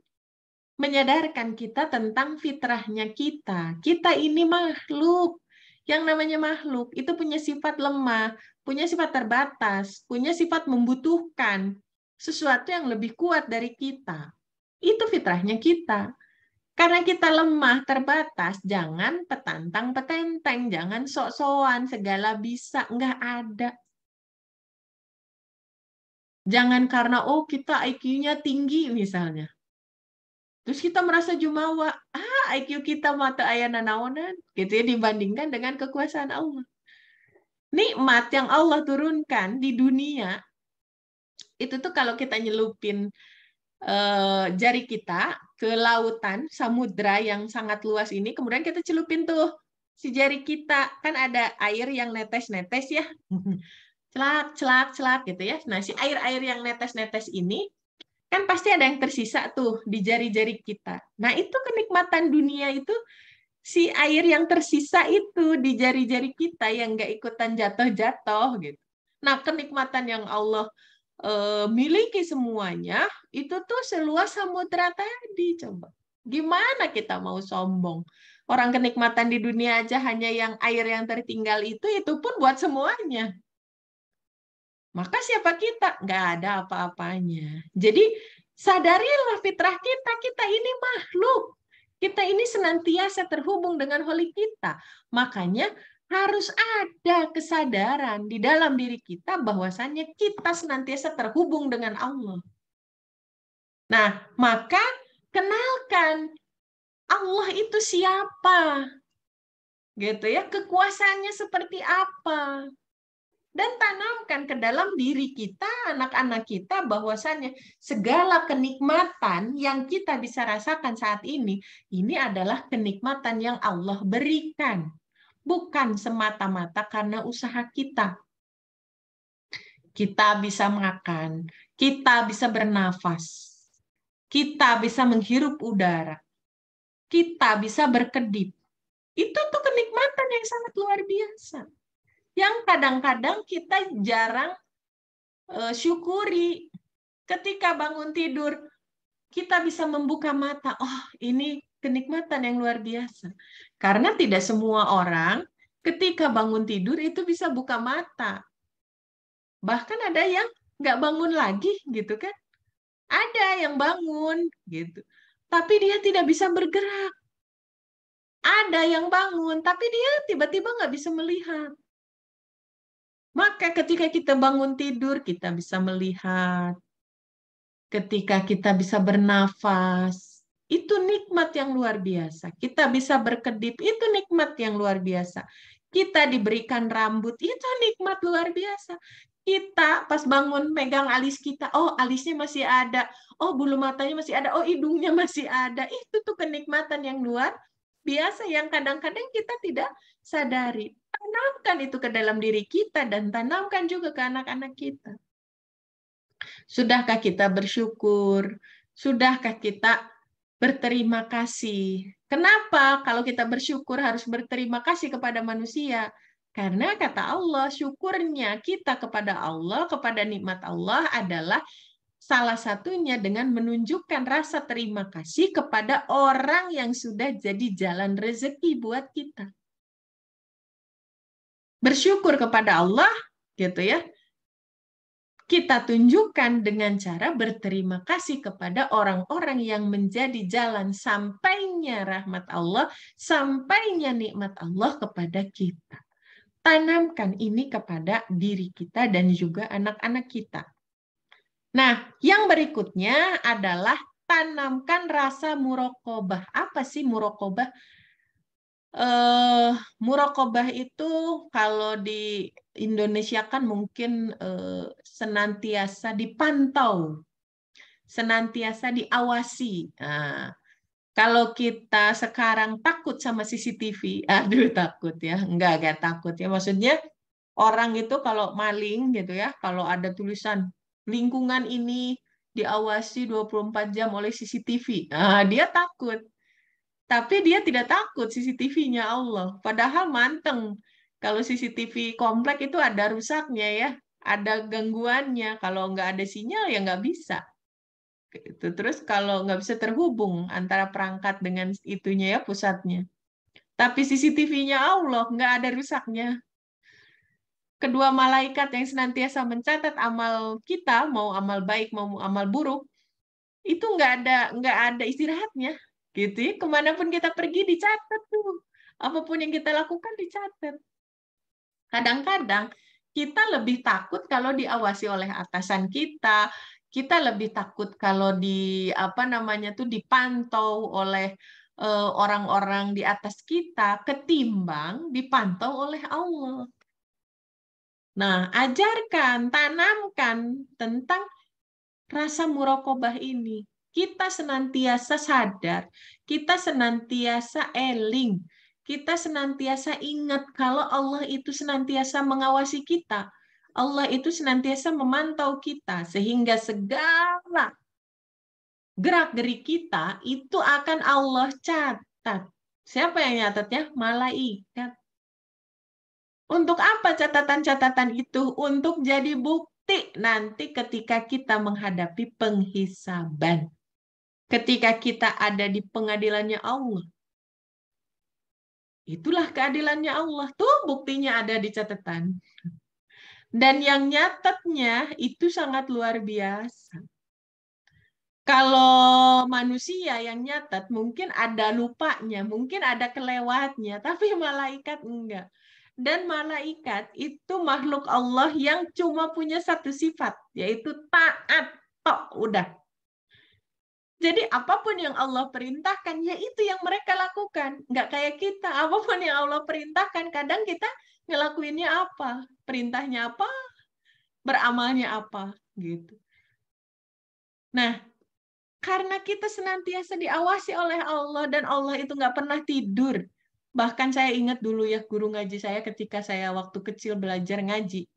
menyadarkan kita tentang fitrahnya kita. Kita ini makhluk. Yang namanya makhluk itu punya sifat lemah, punya sifat terbatas, punya sifat membutuhkan sesuatu yang lebih kuat dari kita. Itu fitrahnya kita. Karena kita lemah, terbatas, jangan petantang petenteng, jangan sok-sokan segala bisa, nggak ada. Jangan karena oh kita IQ-nya tinggi misalnya. Terus kita merasa jumawa, ah IQ kita mata ayana nanawanan, gitu ya dibandingkan dengan kekuasaan Allah. Nikmat yang Allah turunkan di dunia itu tuh kalau kita nyelupin uh, jari kita ke lautan samudra yang sangat luas ini kemudian kita celupin tuh si jari kita kan ada air yang netes-netes ya celak celak celak gitu ya nah si air-air yang netes-netes ini kan pasti ada yang tersisa tuh di jari-jari kita nah itu kenikmatan dunia itu si air yang tersisa itu di jari-jari kita yang nggak ikutan jatuh-jatuh gitu nah kenikmatan yang Allah Eh, miliki semuanya itu tuh seluas samudra tadi coba gimana kita mau sombong orang kenikmatan di dunia aja hanya yang air yang tertinggal itu itu pun buat semuanya maka siapa kita nggak ada apa-apanya jadi sadarilah fitrah kita kita ini makhluk kita ini senantiasa terhubung dengan holy kita makanya harus ada kesadaran di dalam diri kita bahwasannya kita senantiasa terhubung dengan Allah. Nah, maka kenalkan Allah itu siapa? Gitu ya, kekuasaannya seperti apa? Dan tanamkan ke dalam diri kita, anak-anak kita bahwasannya segala kenikmatan yang kita bisa rasakan saat ini, ini adalah kenikmatan yang Allah berikan bukan semata-mata karena usaha kita. Kita bisa makan, kita bisa bernafas, kita bisa menghirup udara, kita bisa berkedip. Itu tuh kenikmatan yang sangat luar biasa. Yang kadang-kadang kita jarang eh, syukuri. Ketika bangun tidur, kita bisa membuka mata. Oh, ini kenikmatan yang luar biasa. Karena tidak semua orang ketika bangun tidur itu bisa buka mata. Bahkan ada yang nggak bangun lagi gitu kan. Ada yang bangun gitu. Tapi dia tidak bisa bergerak. Ada yang bangun, tapi dia tiba-tiba nggak bisa melihat. Maka ketika kita bangun tidur, kita bisa melihat. Ketika kita bisa bernafas, itu nikmat yang luar biasa. Kita bisa berkedip, itu nikmat yang luar biasa. Kita diberikan rambut, itu nikmat luar biasa. Kita pas bangun megang alis kita, oh alisnya masih ada, oh bulu matanya masih ada, oh hidungnya masih ada. Itu tuh kenikmatan yang luar biasa yang kadang-kadang kita tidak sadari. Tanamkan itu ke dalam diri kita dan tanamkan juga ke anak-anak kita. Sudahkah kita bersyukur? Sudahkah kita berterima kasih. Kenapa? Kalau kita bersyukur harus berterima kasih kepada manusia. Karena kata Allah, syukurnya kita kepada Allah, kepada nikmat Allah adalah salah satunya dengan menunjukkan rasa terima kasih kepada orang yang sudah jadi jalan rezeki buat kita. Bersyukur kepada Allah, gitu ya kita tunjukkan dengan cara berterima kasih kepada orang-orang yang menjadi jalan sampainya rahmat Allah, sampainya nikmat Allah kepada kita. Tanamkan ini kepada diri kita dan juga anak-anak kita. Nah, yang berikutnya adalah tanamkan rasa murokobah. Apa sih murokobah? uh, murokobah itu kalau di Indonesia kan mungkin uh, senantiasa dipantau, senantiasa diawasi. Nah, kalau kita sekarang takut sama CCTV, aduh takut ya, enggak enggak takut ya. Maksudnya orang itu kalau maling gitu ya, kalau ada tulisan lingkungan ini diawasi 24 jam oleh CCTV, nah, dia takut tapi dia tidak takut CCTV-nya Allah. Padahal manteng. Kalau CCTV komplek itu ada rusaknya ya, ada gangguannya. Kalau nggak ada sinyal ya nggak bisa. Gitu. Terus kalau nggak bisa terhubung antara perangkat dengan itunya ya pusatnya. Tapi CCTV-nya Allah nggak ada rusaknya. Kedua malaikat yang senantiasa mencatat amal kita, mau amal baik mau amal buruk, itu nggak ada nggak ada istirahatnya gitu ya kemanapun kita pergi dicatat tuh apapun yang kita lakukan dicatat kadang-kadang kita lebih takut kalau diawasi oleh atasan kita kita lebih takut kalau di apa namanya tuh dipantau oleh eh, orang-orang di atas kita ketimbang dipantau oleh Allah. Nah, ajarkan, tanamkan tentang rasa murokobah ini kita senantiasa sadar, kita senantiasa eling, kita senantiasa ingat kalau Allah itu senantiasa mengawasi kita. Allah itu senantiasa memantau kita sehingga segala gerak-gerik kita itu akan Allah catat. Siapa yang nyatatnya? Malaikat. Untuk apa catatan-catatan itu? Untuk jadi bukti nanti ketika kita menghadapi penghisaban ketika kita ada di pengadilannya Allah. Itulah keadilannya Allah. Tuh buktinya ada di catatan. Dan yang nyatetnya itu sangat luar biasa. Kalau manusia yang nyatet mungkin ada lupanya, mungkin ada kelewatnya, tapi malaikat enggak. Dan malaikat itu makhluk Allah yang cuma punya satu sifat, yaitu taat. Tok, udah jadi apapun yang Allah perintahkan, ya itu yang mereka lakukan. Nggak kayak kita, apapun yang Allah perintahkan, kadang kita ngelakuinnya apa, perintahnya apa, beramalnya apa, gitu. Nah, karena kita senantiasa diawasi oleh Allah dan Allah itu nggak pernah tidur. Bahkan saya ingat dulu ya guru ngaji saya ketika saya waktu kecil belajar ngaji.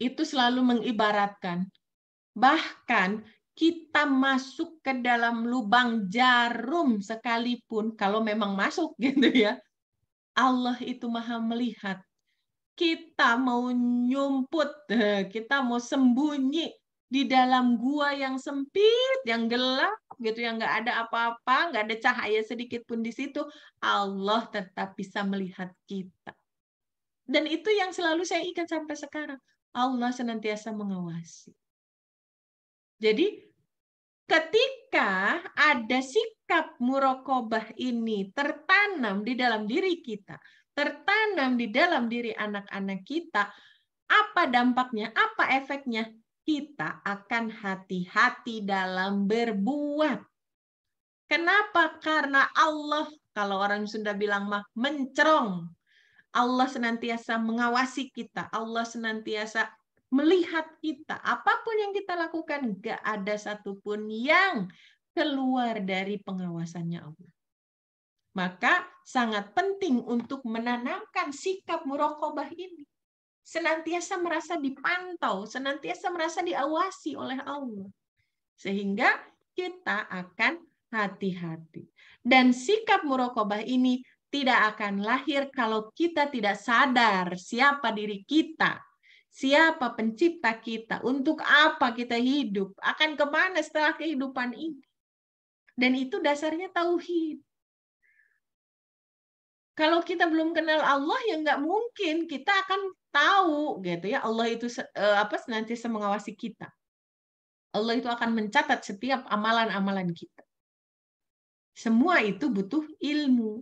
Itu selalu mengibaratkan. Bahkan kita masuk ke dalam lubang jarum sekalipun kalau memang masuk gitu ya. Allah itu maha melihat. Kita mau nyumput, kita mau sembunyi di dalam gua yang sempit, yang gelap gitu yang nggak ada apa-apa, nggak ada cahaya sedikit pun di situ, Allah tetap bisa melihat kita. Dan itu yang selalu saya ingat sampai sekarang. Allah senantiasa mengawasi. Jadi ketika ada sikap murokobah ini tertanam di dalam diri kita, tertanam di dalam diri anak-anak kita, apa dampaknya, apa efeknya? Kita akan hati-hati dalam berbuat. Kenapa? Karena Allah, kalau orang Sunda bilang mah, mencerong. Allah senantiasa mengawasi kita. Allah senantiasa melihat kita. Apapun yang kita lakukan, gak ada satupun yang keluar dari pengawasannya Allah. Maka sangat penting untuk menanamkan sikap murokobah ini. Senantiasa merasa dipantau, senantiasa merasa diawasi oleh Allah. Sehingga kita akan hati-hati. Dan sikap murokobah ini tidak akan lahir kalau kita tidak sadar siapa diri kita Siapa pencipta kita? Untuk apa kita hidup? Akan kemana setelah kehidupan ini? Dan itu dasarnya tauhid. Kalau kita belum kenal Allah, ya nggak mungkin kita akan tahu gitu ya Allah itu eh, apa nanti mengawasi kita. Allah itu akan mencatat setiap amalan-amalan kita. Semua itu butuh ilmu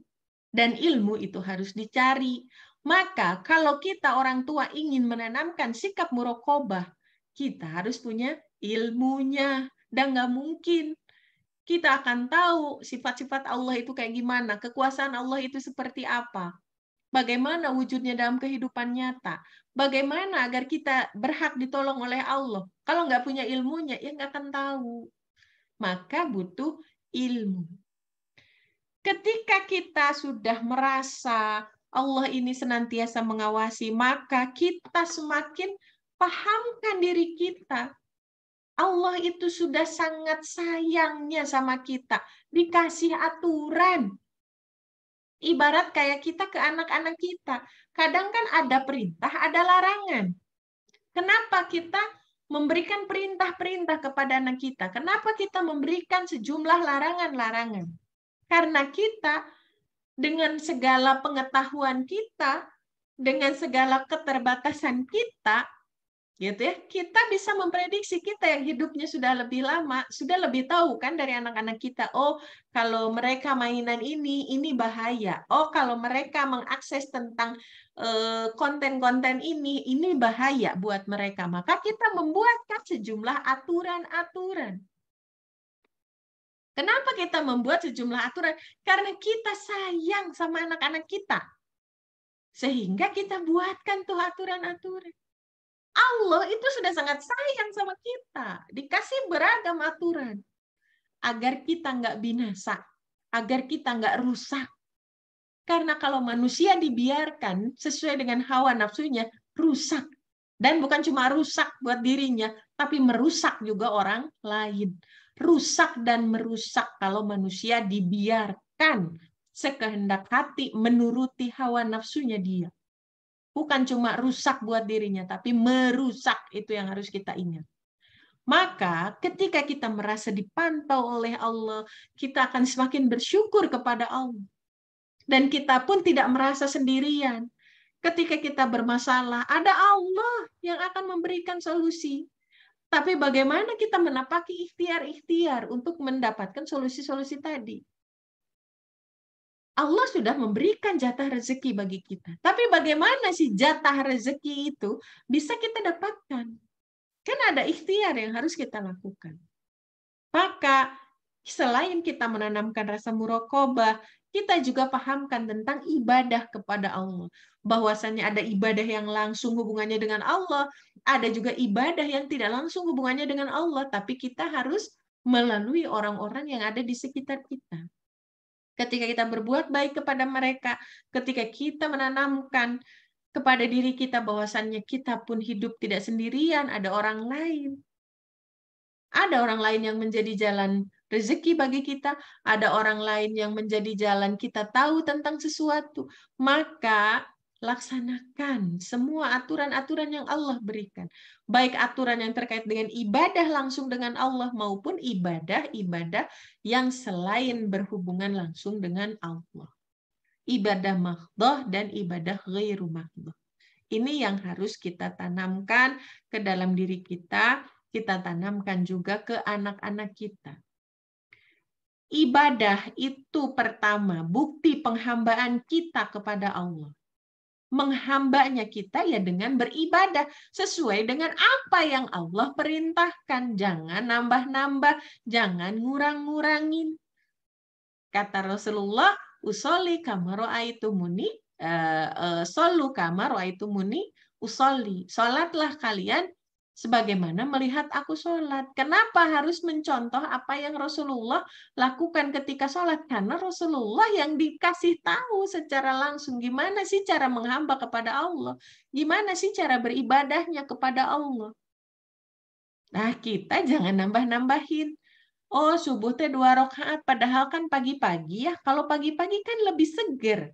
dan ilmu itu harus dicari. Maka kalau kita orang tua ingin menanamkan sikap murokobah, kita harus punya ilmunya. Dan nggak mungkin kita akan tahu sifat-sifat Allah itu kayak gimana, kekuasaan Allah itu seperti apa, bagaimana wujudnya dalam kehidupan nyata, bagaimana agar kita berhak ditolong oleh Allah. Kalau nggak punya ilmunya, ya nggak akan tahu. Maka butuh ilmu. Ketika kita sudah merasa Allah ini senantiasa mengawasi, maka kita semakin pahamkan diri kita. Allah itu sudah sangat sayangnya sama kita, dikasih aturan. Ibarat kayak kita ke anak-anak kita, kadang kan ada perintah, ada larangan. Kenapa kita memberikan perintah-perintah kepada anak kita? Kenapa kita memberikan sejumlah larangan-larangan? Karena kita dengan segala pengetahuan kita, dengan segala keterbatasan kita, gitu ya, kita bisa memprediksi kita yang hidupnya sudah lebih lama, sudah lebih tahu kan dari anak-anak kita, oh kalau mereka mainan ini, ini bahaya. Oh kalau mereka mengakses tentang eh, konten-konten uh, ini, ini bahaya buat mereka. Maka kita membuatkan sejumlah aturan-aturan Kenapa kita membuat sejumlah aturan? Karena kita sayang sama anak-anak kita. Sehingga kita buatkan tuh aturan-aturan. Allah itu sudah sangat sayang sama kita. Dikasih beragam aturan. Agar kita nggak binasa. Agar kita nggak rusak. Karena kalau manusia dibiarkan sesuai dengan hawa nafsunya, rusak. Dan bukan cuma rusak buat dirinya, tapi merusak juga orang lain rusak dan merusak kalau manusia dibiarkan sekehendak hati menuruti hawa nafsunya dia. Bukan cuma rusak buat dirinya, tapi merusak itu yang harus kita ingat. Maka ketika kita merasa dipantau oleh Allah, kita akan semakin bersyukur kepada Allah. Dan kita pun tidak merasa sendirian. Ketika kita bermasalah, ada Allah yang akan memberikan solusi. Tapi bagaimana kita menapaki ikhtiar-ikhtiar untuk mendapatkan solusi-solusi tadi? Allah sudah memberikan jatah rezeki bagi kita. Tapi bagaimana sih jatah rezeki itu bisa kita dapatkan? Kan ada ikhtiar yang harus kita lakukan. Maka selain kita menanamkan rasa murokobah, kita juga pahamkan tentang ibadah kepada Allah. Bahwasannya ada ibadah yang langsung hubungannya dengan Allah, ada juga ibadah yang tidak langsung hubungannya dengan Allah, tapi kita harus melalui orang-orang yang ada di sekitar kita. Ketika kita berbuat baik kepada mereka, ketika kita menanamkan kepada diri kita bahwasannya kita pun hidup tidak sendirian, ada orang lain. Ada orang lain yang menjadi jalan rezeki bagi kita, ada orang lain yang menjadi jalan kita tahu tentang sesuatu, maka laksanakan semua aturan-aturan yang Allah berikan. Baik aturan yang terkait dengan ibadah langsung dengan Allah maupun ibadah-ibadah yang selain berhubungan langsung dengan Allah. Ibadah mahdoh dan ibadah ghairu mahdoh. Ini yang harus kita tanamkan ke dalam diri kita, kita tanamkan juga ke anak-anak kita. Ibadah itu pertama bukti penghambaan kita kepada Allah. Menghambanya kita ya dengan beribadah sesuai dengan apa yang Allah perintahkan. Jangan nambah-nambah, jangan ngurang-ngurangin. Kata Rasulullah, usoli kamaro aitumuni, uh, uh, solu kamaro muni, eh, eh, usoli. Salatlah kalian sebagaimana melihat aku sholat. Kenapa harus mencontoh apa yang Rasulullah lakukan ketika sholat? Karena Rasulullah yang dikasih tahu secara langsung gimana sih cara menghamba kepada Allah, gimana sih cara beribadahnya kepada Allah. Nah kita jangan nambah-nambahin. Oh subuh teh dua rakaat, padahal kan pagi-pagi ya. Kalau pagi-pagi kan lebih seger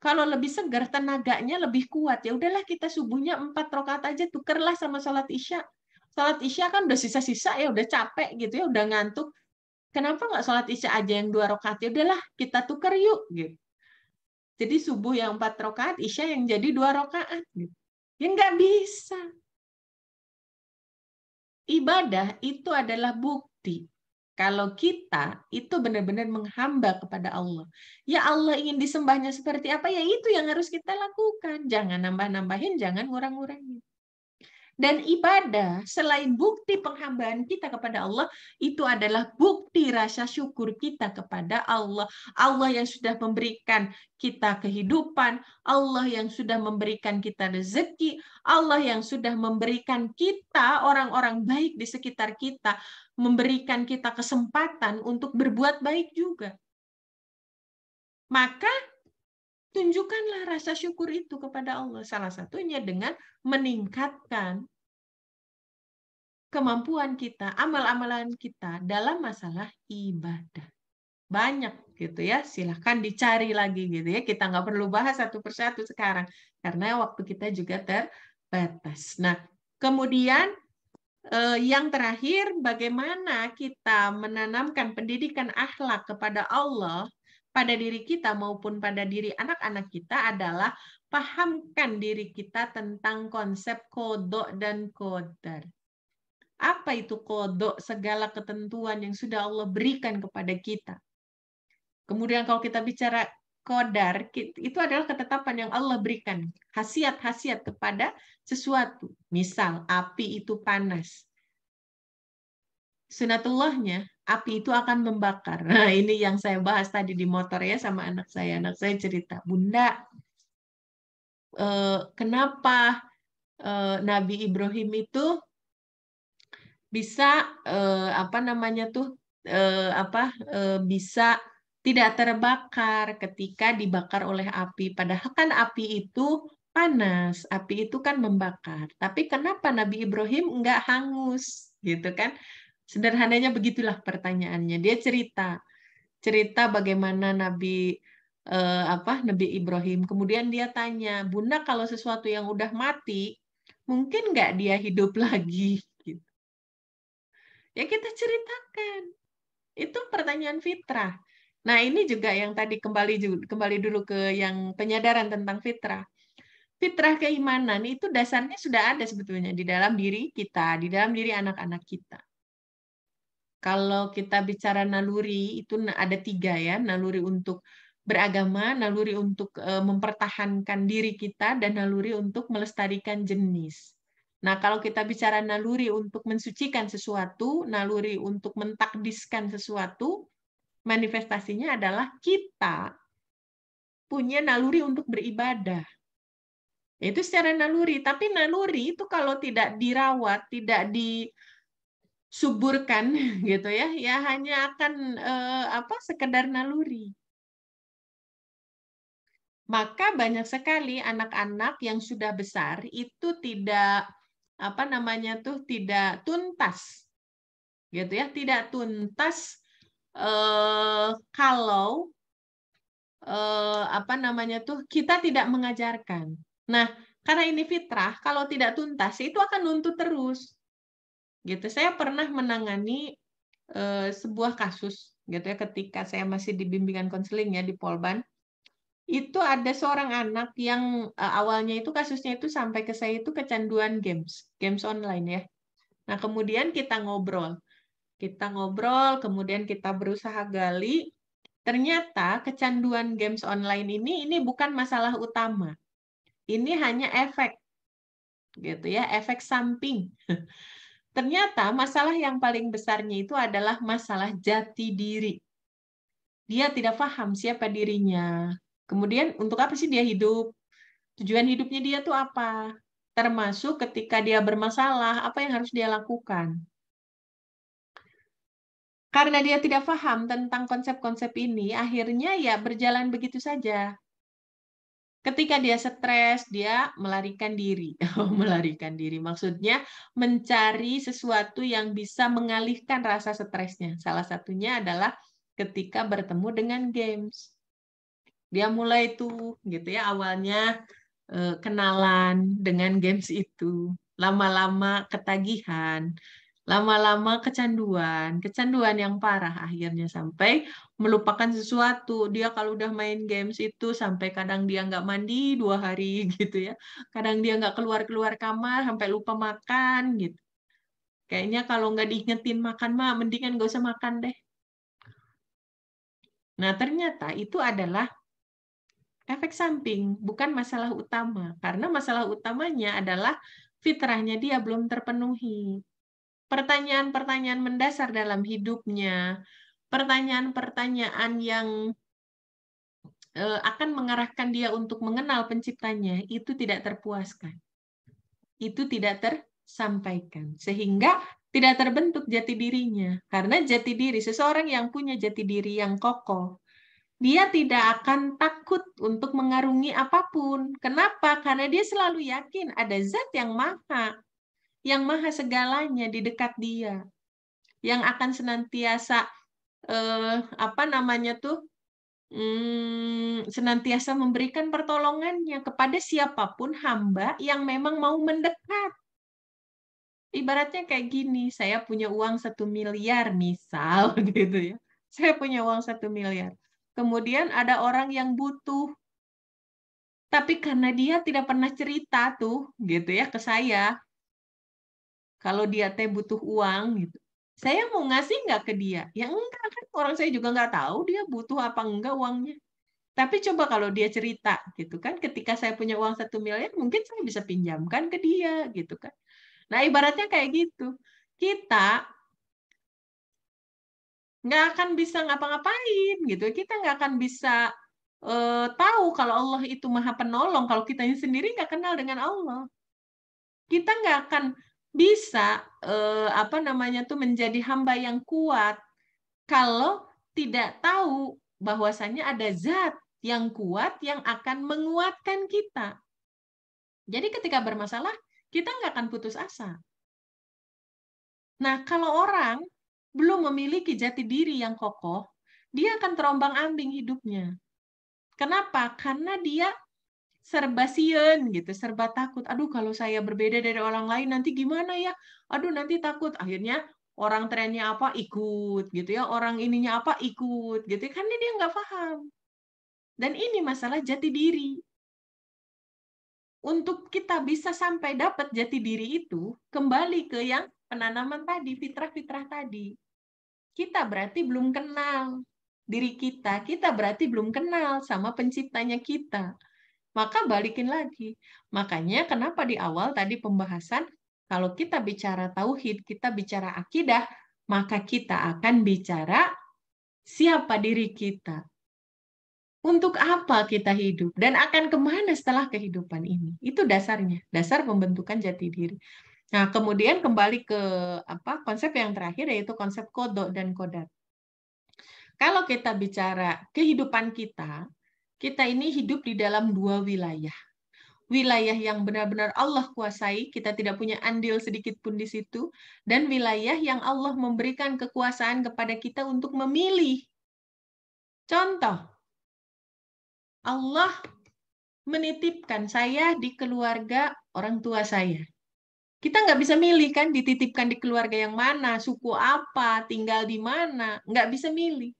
kalau lebih segar tenaganya lebih kuat ya udahlah kita subuhnya empat rokat aja tukerlah sama sholat isya sholat isya kan udah sisa-sisa ya udah capek gitu ya udah ngantuk kenapa nggak sholat isya aja yang dua rokat ya udahlah kita tuker yuk gitu jadi subuh yang empat rokat isya yang jadi dua rokaat gitu ya nggak bisa ibadah itu adalah bukti kalau kita itu benar-benar menghamba kepada Allah. Ya Allah ingin disembahnya seperti apa, ya itu yang harus kita lakukan. Jangan nambah-nambahin, jangan ngurang-ngurangin. Dan ibadah selain bukti penghambaan kita kepada Allah, itu adalah bukti rasa syukur kita kepada Allah. Allah yang sudah memberikan kita kehidupan, Allah yang sudah memberikan kita rezeki, Allah yang sudah memberikan kita orang-orang baik di sekitar kita, memberikan kita kesempatan untuk berbuat baik juga. Maka tunjukkanlah rasa syukur itu kepada Allah. Salah satunya dengan meningkatkan kemampuan kita, amal-amalan kita dalam masalah ibadah. Banyak gitu ya, silahkan dicari lagi gitu ya. Kita nggak perlu bahas satu persatu sekarang, karena waktu kita juga terbatas. Nah, kemudian eh, yang terakhir, bagaimana kita menanamkan pendidikan akhlak kepada Allah pada diri kita maupun pada diri anak-anak kita adalah pahamkan diri kita tentang konsep kodok dan kodar. Apa itu kodok? Segala ketentuan yang sudah Allah berikan kepada kita. Kemudian kalau kita bicara kodar, itu adalah ketetapan yang Allah berikan. Hasiat-hasiat kepada sesuatu. Misal, api itu panas. Sunatullahnya, api itu akan membakar. Nah, ini yang saya bahas tadi di motor ya sama anak saya. Anak saya cerita, "Bunda, eh, kenapa eh, Nabi Ibrahim itu bisa eh, apa namanya tuh apa bisa tidak terbakar ketika dibakar oleh api. Padahal kan api itu panas, api itu kan membakar. Tapi kenapa Nabi Ibrahim nggak hangus gitu kan? Sederhananya begitulah pertanyaannya. Dia cerita cerita bagaimana Nabi eh, apa Nabi Ibrahim. Kemudian dia tanya, "Bunda, kalau sesuatu yang udah mati, mungkin nggak dia hidup lagi?" Gitu. Ya kita ceritakan. Itu pertanyaan fitrah. Nah, ini juga yang tadi kembali kembali dulu ke yang penyadaran tentang fitrah. Fitrah keimanan itu dasarnya sudah ada sebetulnya di dalam diri kita, di dalam diri anak-anak kita. Kalau kita bicara naluri itu ada tiga ya, naluri untuk beragama, naluri untuk eh, mempertahankan diri kita, dan naluri untuk melestarikan jenis. Nah, kalau kita bicara naluri untuk mensucikan sesuatu, naluri untuk mentakdiskan sesuatu, manifestasinya adalah kita punya naluri untuk beribadah. Itu secara naluri, tapi naluri itu kalau tidak dirawat, tidak di suburkan gitu ya ya hanya akan eh, apa sekedar naluri maka banyak sekali anak-anak yang sudah besar itu tidak apa namanya tuh tidak tuntas gitu ya tidak tuntas eh, kalau eh, apa namanya tuh kita tidak mengajarkan nah karena ini fitrah kalau tidak tuntas itu akan nuntut terus gitu saya pernah menangani uh, sebuah kasus gitu ya ketika saya masih di bimbingan konseling ya di Polban itu ada seorang anak yang uh, awalnya itu kasusnya itu sampai ke saya itu kecanduan games games online ya nah kemudian kita ngobrol kita ngobrol kemudian kita berusaha gali ternyata kecanduan games online ini ini bukan masalah utama ini hanya efek gitu ya efek samping Ternyata masalah yang paling besarnya itu adalah masalah jati diri. Dia tidak paham siapa dirinya. Kemudian untuk apa sih dia hidup? Tujuan hidupnya dia tuh apa? Termasuk ketika dia bermasalah, apa yang harus dia lakukan? Karena dia tidak paham tentang konsep-konsep ini, akhirnya ya berjalan begitu saja. Ketika dia stres, dia melarikan diri. Oh, melarikan diri maksudnya mencari sesuatu yang bisa mengalihkan rasa stresnya. Salah satunya adalah ketika bertemu dengan games. Dia mulai tuh gitu ya awalnya eh, kenalan dengan games itu. Lama-lama ketagihan, lama-lama kecanduan, kecanduan yang parah akhirnya sampai melupakan sesuatu. Dia kalau udah main games itu sampai kadang dia nggak mandi dua hari gitu ya, kadang dia nggak keluar-keluar kamar sampai lupa makan gitu. Kayaknya kalau nggak diingetin makan mah, mendingan nggak usah makan deh. Nah ternyata itu adalah efek samping, bukan masalah utama. Karena masalah utamanya adalah fitrahnya dia belum terpenuhi pertanyaan-pertanyaan mendasar dalam hidupnya, pertanyaan-pertanyaan yang eh, akan mengarahkan dia untuk mengenal penciptanya itu tidak terpuaskan. Itu tidak tersampaikan sehingga tidak terbentuk jati dirinya. Karena jati diri seseorang yang punya jati diri yang kokoh, dia tidak akan takut untuk mengarungi apapun. Kenapa? Karena dia selalu yakin ada zat yang maha yang maha segalanya di dekat dia yang akan senantiasa eh, apa namanya tuh hmm, senantiasa memberikan pertolongannya kepada siapapun hamba yang memang mau mendekat ibaratnya kayak gini saya punya uang satu miliar misal gitu ya saya punya uang satu miliar kemudian ada orang yang butuh tapi karena dia tidak pernah cerita tuh gitu ya ke saya kalau dia teh butuh uang gitu saya mau ngasih nggak ke dia ya enggak kan orang saya juga nggak tahu dia butuh apa enggak uangnya tapi coba kalau dia cerita gitu kan ketika saya punya uang satu miliar mungkin saya bisa pinjamkan ke dia gitu kan nah ibaratnya kayak gitu kita nggak akan bisa ngapa-ngapain gitu kita nggak akan bisa uh, tahu kalau Allah itu maha penolong kalau kita sendiri nggak kenal dengan Allah kita nggak akan bisa eh, apa namanya tuh menjadi hamba yang kuat kalau tidak tahu bahwasanya ada zat yang kuat yang akan menguatkan kita. Jadi ketika bermasalah kita nggak akan putus asa. Nah kalau orang belum memiliki jati diri yang kokoh, dia akan terombang ambing hidupnya. Kenapa? Karena dia serba sien gitu, serba takut. Aduh kalau saya berbeda dari orang lain nanti gimana ya? Aduh nanti takut. Akhirnya orang trennya apa ikut gitu ya, orang ininya apa ikut gitu. Kan dia nggak paham. Dan ini masalah jati diri. Untuk kita bisa sampai dapat jati diri itu, kembali ke yang penanaman tadi, fitrah-fitrah tadi. Kita berarti belum kenal diri kita, kita berarti belum kenal sama penciptanya kita maka balikin lagi. Makanya kenapa di awal tadi pembahasan kalau kita bicara tauhid, kita bicara akidah, maka kita akan bicara siapa diri kita. Untuk apa kita hidup dan akan kemana setelah kehidupan ini? Itu dasarnya, dasar pembentukan jati diri. Nah, kemudian kembali ke apa konsep yang terakhir yaitu konsep kodok dan kodat. Kalau kita bicara kehidupan kita, kita ini hidup di dalam dua wilayah. Wilayah yang benar-benar Allah kuasai, kita tidak punya andil sedikit pun di situ, dan wilayah yang Allah memberikan kekuasaan kepada kita untuk memilih. Contoh, Allah menitipkan saya di keluarga orang tua saya. Kita nggak bisa milih kan dititipkan di keluarga yang mana, suku apa, tinggal di mana, nggak bisa milih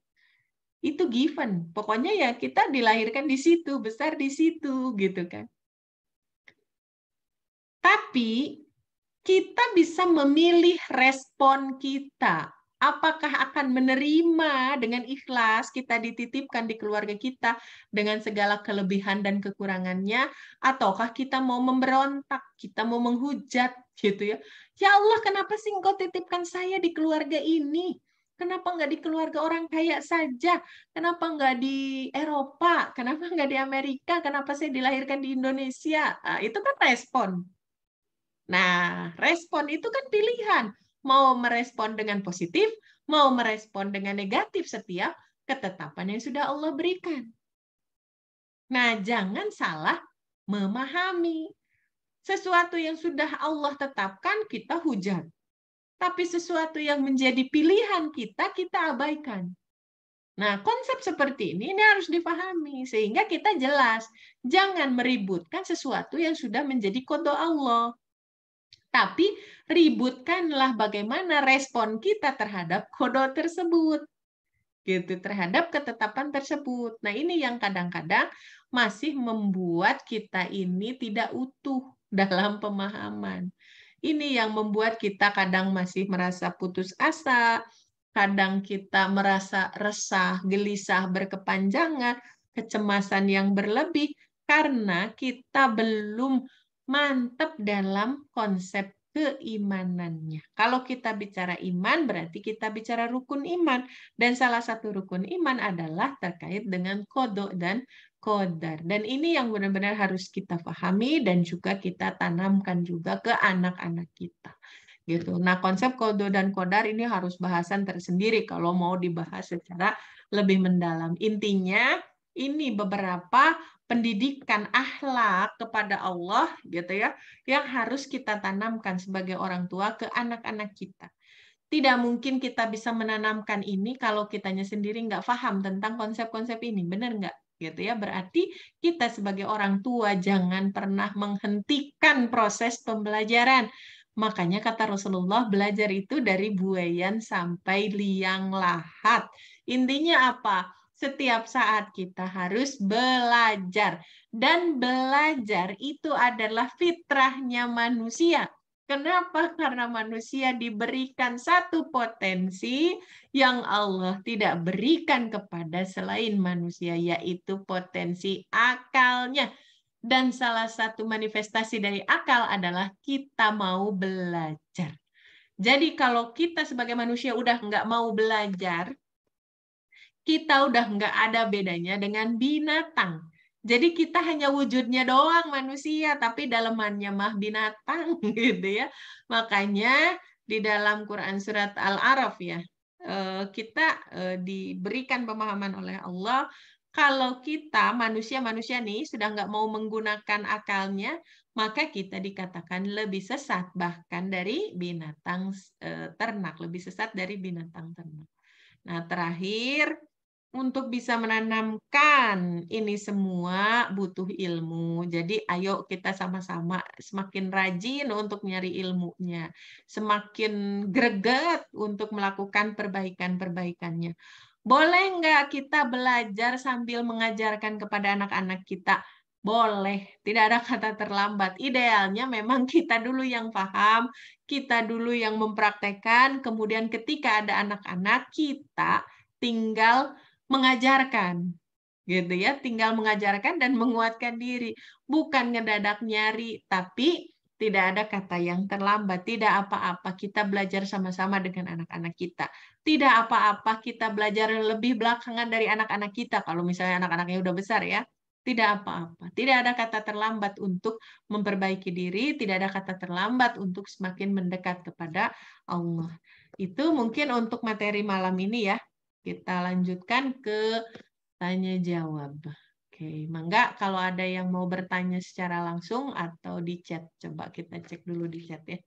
itu given. Pokoknya ya kita dilahirkan di situ, besar di situ gitu kan. Tapi kita bisa memilih respon kita. Apakah akan menerima dengan ikhlas kita dititipkan di keluarga kita dengan segala kelebihan dan kekurangannya, ataukah kita mau memberontak, kita mau menghujat gitu ya? Ya Allah, kenapa sih engkau titipkan saya di keluarga ini? Kenapa nggak di keluarga orang kaya saja? Kenapa nggak di Eropa? Kenapa nggak di Amerika? Kenapa saya dilahirkan di Indonesia? Nah, itu kan respon. Nah, respon itu kan pilihan. Mau merespon dengan positif, mau merespon dengan negatif setiap ketetapan yang sudah Allah berikan. Nah, jangan salah memahami. Sesuatu yang sudah Allah tetapkan, kita hujat tapi sesuatu yang menjadi pilihan kita, kita abaikan. Nah, konsep seperti ini ini harus dipahami sehingga kita jelas jangan meributkan sesuatu yang sudah menjadi kodok Allah. Tapi ributkanlah bagaimana respon kita terhadap kodok tersebut. Gitu terhadap ketetapan tersebut. Nah, ini yang kadang-kadang masih membuat kita ini tidak utuh dalam pemahaman. Ini yang membuat kita kadang masih merasa putus asa, kadang kita merasa resah, gelisah, berkepanjangan, kecemasan yang berlebih, karena kita belum mantap dalam konsep keimanannya. Kalau kita bicara iman, berarti kita bicara rukun iman. Dan salah satu rukun iman adalah terkait dengan kodok dan Kodar. Dan ini yang benar-benar harus kita pahami dan juga kita tanamkan juga ke anak-anak kita. Gitu. Nah, konsep kodo dan kodar ini harus bahasan tersendiri kalau mau dibahas secara lebih mendalam. Intinya ini beberapa pendidikan akhlak kepada Allah gitu ya yang harus kita tanamkan sebagai orang tua ke anak-anak kita tidak mungkin kita bisa menanamkan ini kalau kitanya sendiri nggak paham tentang konsep-konsep ini, benar nggak? gitu ya. Berarti kita sebagai orang tua jangan pernah menghentikan proses pembelajaran. Makanya kata Rasulullah belajar itu dari buayan sampai liang lahat. Intinya apa? Setiap saat kita harus belajar. Dan belajar itu adalah fitrahnya manusia. Kenapa? Karena manusia diberikan satu potensi yang Allah tidak berikan kepada selain manusia, yaitu potensi akalnya. Dan salah satu manifestasi dari akal adalah kita mau belajar. Jadi kalau kita sebagai manusia udah nggak mau belajar, kita udah nggak ada bedanya dengan binatang jadi kita hanya wujudnya doang manusia, tapi dalemannya mah binatang gitu ya. Makanya di dalam Quran surat Al-Araf ya, eh, kita eh, diberikan pemahaman oleh Allah kalau kita manusia-manusia nih sudah nggak mau menggunakan akalnya, maka kita dikatakan lebih sesat bahkan dari binatang eh, ternak, lebih sesat dari binatang ternak. Nah, terakhir untuk bisa menanamkan ini semua butuh ilmu. Jadi ayo kita sama-sama semakin rajin untuk nyari ilmunya, semakin greget untuk melakukan perbaikan-perbaikannya. Boleh nggak kita belajar sambil mengajarkan kepada anak-anak kita? Boleh, tidak ada kata terlambat. Idealnya memang kita dulu yang paham, kita dulu yang mempraktekkan, kemudian ketika ada anak-anak, kita tinggal mengajarkan gitu ya tinggal mengajarkan dan menguatkan diri bukan ngedadak nyari tapi tidak ada kata yang terlambat tidak apa-apa kita belajar sama-sama dengan anak-anak kita tidak apa-apa kita belajar lebih belakangan dari anak-anak kita kalau misalnya anak-anaknya udah besar ya tidak apa-apa tidak ada kata terlambat untuk memperbaiki diri tidak ada kata terlambat untuk semakin mendekat kepada Allah itu mungkin untuk materi malam ini ya kita lanjutkan ke tanya jawab. Oke, mangga kalau ada yang mau bertanya secara langsung atau di chat, coba kita cek dulu di chat ya.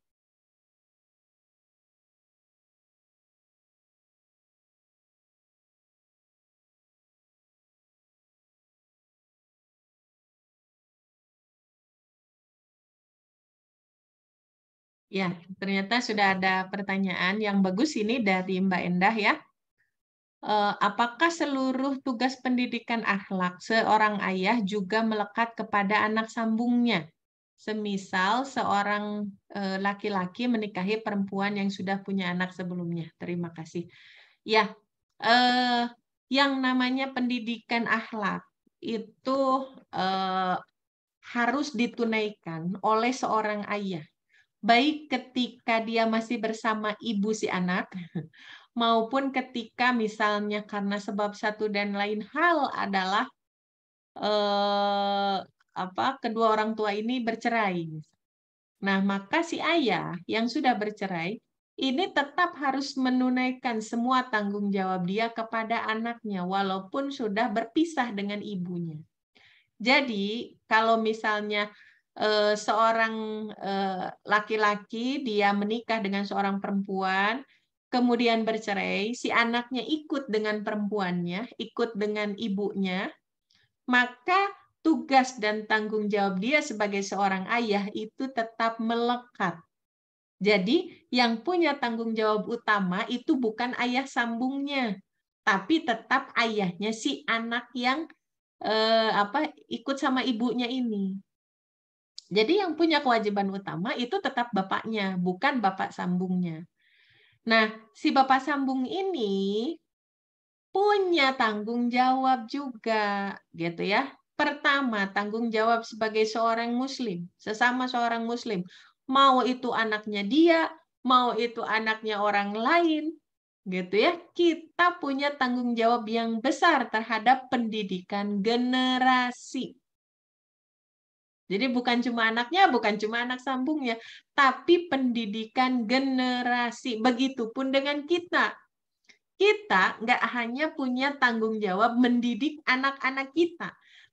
Ya, ternyata sudah ada pertanyaan yang bagus ini dari Mbak Endah ya. Eh, apakah seluruh tugas pendidikan akhlak seorang ayah juga melekat kepada anak sambungnya? Semisal seorang eh, laki-laki menikahi perempuan yang sudah punya anak sebelumnya. Terima kasih. Ya, eh, yang namanya pendidikan akhlak itu harus ditunaikan oleh seorang ayah. Baik ketika dia masih bersama ibu si anak maupun ketika misalnya karena sebab satu dan lain hal adalah eh, apa kedua orang tua ini bercerai. Nah, maka si ayah yang sudah bercerai ini tetap harus menunaikan semua tanggung jawab dia kepada anaknya walaupun sudah berpisah dengan ibunya. Jadi, kalau misalnya eh, seorang eh, laki-laki dia menikah dengan seorang perempuan, kemudian bercerai, si anaknya ikut dengan perempuannya, ikut dengan ibunya, maka tugas dan tanggung jawab dia sebagai seorang ayah itu tetap melekat. Jadi yang punya tanggung jawab utama itu bukan ayah sambungnya, tapi tetap ayahnya si anak yang eh, apa ikut sama ibunya ini. Jadi yang punya kewajiban utama itu tetap bapaknya, bukan bapak sambungnya. Nah, si Bapak Sambung ini punya tanggung jawab juga, gitu ya. Pertama, tanggung jawab sebagai seorang muslim, sesama seorang muslim. Mau itu anaknya dia, mau itu anaknya orang lain, gitu ya. Kita punya tanggung jawab yang besar terhadap pendidikan generasi. Jadi bukan cuma anaknya, bukan cuma anak sambungnya, tapi pendidikan generasi. Begitupun dengan kita. Kita nggak hanya punya tanggung jawab mendidik anak-anak kita,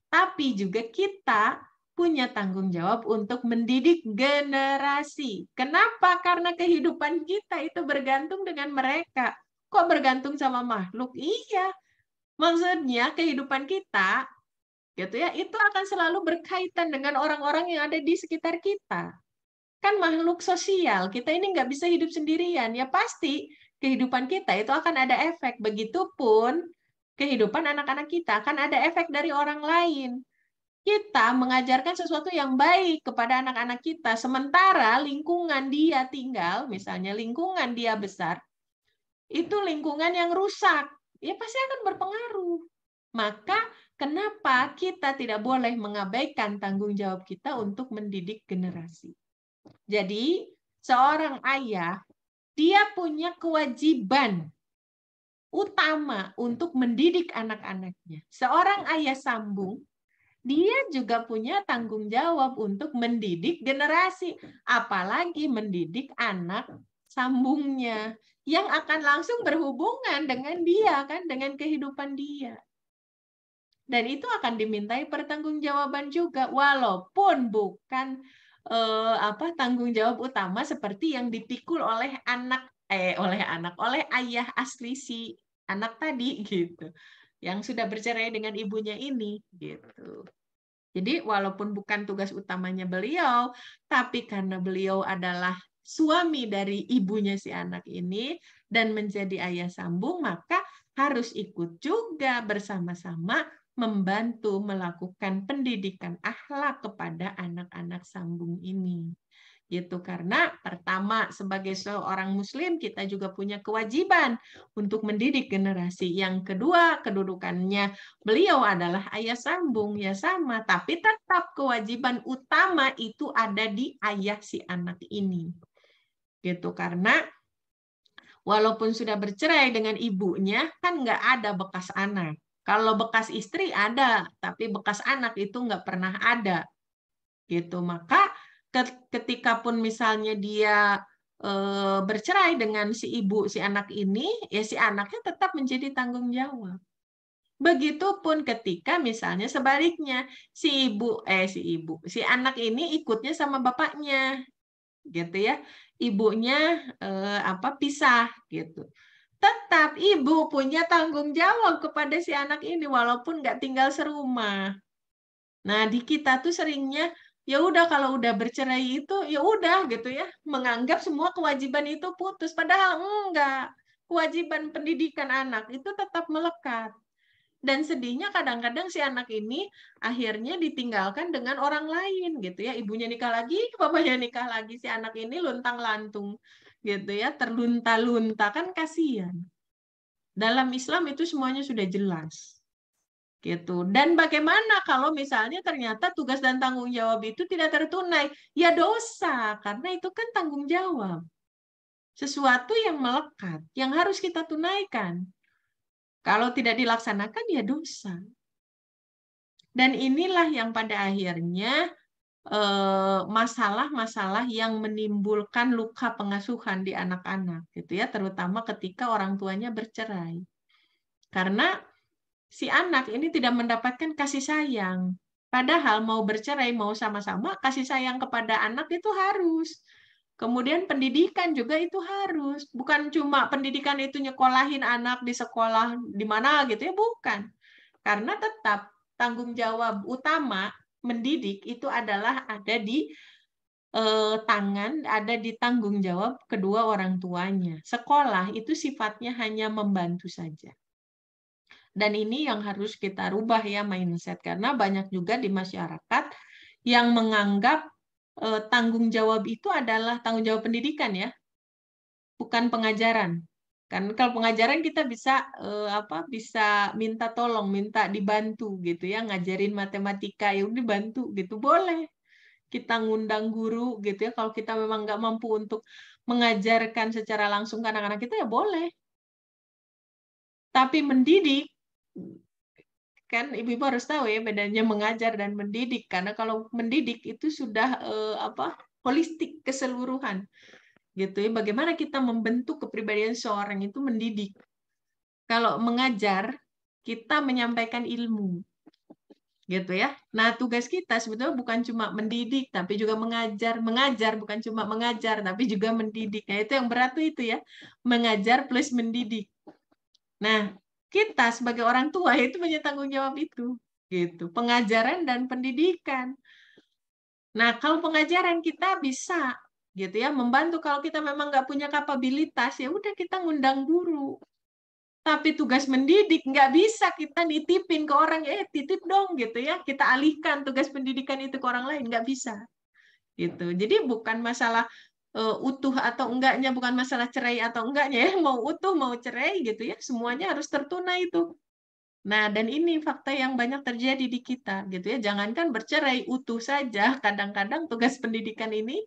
tapi juga kita punya tanggung jawab untuk mendidik generasi. Kenapa? Karena kehidupan kita itu bergantung dengan mereka. Kok bergantung sama makhluk? Iya. Maksudnya kehidupan kita gitu ya itu akan selalu berkaitan dengan orang-orang yang ada di sekitar kita kan makhluk sosial kita ini nggak bisa hidup sendirian ya pasti kehidupan kita itu akan ada efek begitupun kehidupan anak-anak kita akan ada efek dari orang lain kita mengajarkan sesuatu yang baik kepada anak-anak kita sementara lingkungan dia tinggal misalnya lingkungan dia besar itu lingkungan yang rusak ya pasti akan berpengaruh maka kenapa kita tidak boleh mengabaikan tanggung jawab kita untuk mendidik generasi. Jadi, seorang ayah, dia punya kewajiban utama untuk mendidik anak-anaknya. Seorang ayah sambung, dia juga punya tanggung jawab untuk mendidik generasi, apalagi mendidik anak sambungnya yang akan langsung berhubungan dengan dia kan dengan kehidupan dia dan itu akan dimintai pertanggungjawaban juga walaupun bukan eh, apa tanggung jawab utama seperti yang dipikul oleh anak eh oleh anak oleh ayah asli si anak tadi gitu yang sudah bercerai dengan ibunya ini gitu. Jadi walaupun bukan tugas utamanya beliau, tapi karena beliau adalah suami dari ibunya si anak ini dan menjadi ayah sambung, maka harus ikut juga bersama-sama membantu melakukan pendidikan akhlak kepada anak-anak sambung ini gitu karena pertama sebagai seorang muslim kita juga punya kewajiban untuk mendidik generasi yang kedua kedudukannya beliau adalah ayah sambung ya sama tapi tetap kewajiban utama itu ada di ayah si anak ini gitu karena walaupun sudah bercerai dengan ibunya kan nggak ada bekas anak kalau bekas istri ada, tapi bekas anak itu nggak pernah ada. Gitu. Maka ketika pun misalnya dia e, bercerai dengan si ibu si anak ini, ya si anaknya tetap menjadi tanggung jawab. Begitupun ketika misalnya sebaliknya si ibu eh si ibu si anak ini ikutnya sama bapaknya gitu ya ibunya e, apa pisah gitu tetap ibu punya tanggung jawab kepada si anak ini walaupun nggak tinggal serumah. Nah di kita tuh seringnya ya udah kalau udah bercerai itu ya udah gitu ya menganggap semua kewajiban itu putus padahal enggak kewajiban pendidikan anak itu tetap melekat dan sedihnya kadang-kadang si anak ini akhirnya ditinggalkan dengan orang lain gitu ya ibunya nikah lagi bapaknya nikah lagi si anak ini luntang lantung gitu ya terlunta-lunta kan kasihan dalam Islam itu semuanya sudah jelas gitu dan bagaimana kalau misalnya ternyata tugas dan tanggung jawab itu tidak tertunai ya dosa karena itu kan tanggung jawab sesuatu yang melekat yang harus kita tunaikan kalau tidak dilaksanakan ya dosa dan inilah yang pada akhirnya Eh, masalah-masalah yang menimbulkan luka pengasuhan di anak-anak gitu ya terutama ketika orang tuanya bercerai karena si anak ini tidak mendapatkan kasih sayang padahal mau bercerai mau sama-sama kasih sayang kepada anak itu harus Kemudian pendidikan juga itu harus, bukan cuma pendidikan itu nyekolahin anak di sekolah di mana gitu ya, bukan. Karena tetap tanggung jawab utama mendidik itu adalah ada di eh, tangan, ada di tanggung jawab kedua orang tuanya. Sekolah itu sifatnya hanya membantu saja. Dan ini yang harus kita rubah ya mindset karena banyak juga di masyarakat yang menganggap eh, tanggung jawab itu adalah tanggung jawab pendidikan ya, bukan pengajaran kan kalau pengajaran kita bisa eh, apa bisa minta tolong minta dibantu gitu ya ngajarin matematika ya dibantu gitu boleh kita ngundang guru gitu ya kalau kita memang nggak mampu untuk mengajarkan secara langsung ke anak-anak kita ya boleh tapi mendidik kan ibu-ibu harus tahu ya bedanya mengajar dan mendidik karena kalau mendidik itu sudah eh, apa holistik keseluruhan gitu ya. Bagaimana kita membentuk kepribadian seorang itu mendidik. Kalau mengajar, kita menyampaikan ilmu. Gitu ya. Nah, tugas kita sebetulnya bukan cuma mendidik, tapi juga mengajar. Mengajar bukan cuma mengajar, tapi juga mendidik. Nah, itu yang berat tuh itu ya. Mengajar plus mendidik. Nah, kita sebagai orang tua itu punya tanggung jawab itu. Gitu. Pengajaran dan pendidikan. Nah, kalau pengajaran kita bisa gitu ya membantu kalau kita memang nggak punya kapabilitas ya udah kita ngundang guru tapi tugas mendidik nggak bisa kita nitipin ke orang ya eh, titip dong gitu ya kita alihkan tugas pendidikan itu ke orang lain nggak bisa gitu jadi bukan masalah eh, utuh atau enggaknya bukan masalah cerai atau enggaknya ya mau utuh mau cerai gitu ya semuanya harus tertunai itu Nah, dan ini fakta yang banyak terjadi di kita, gitu ya. Jangankan bercerai utuh saja, kadang-kadang tugas pendidikan ini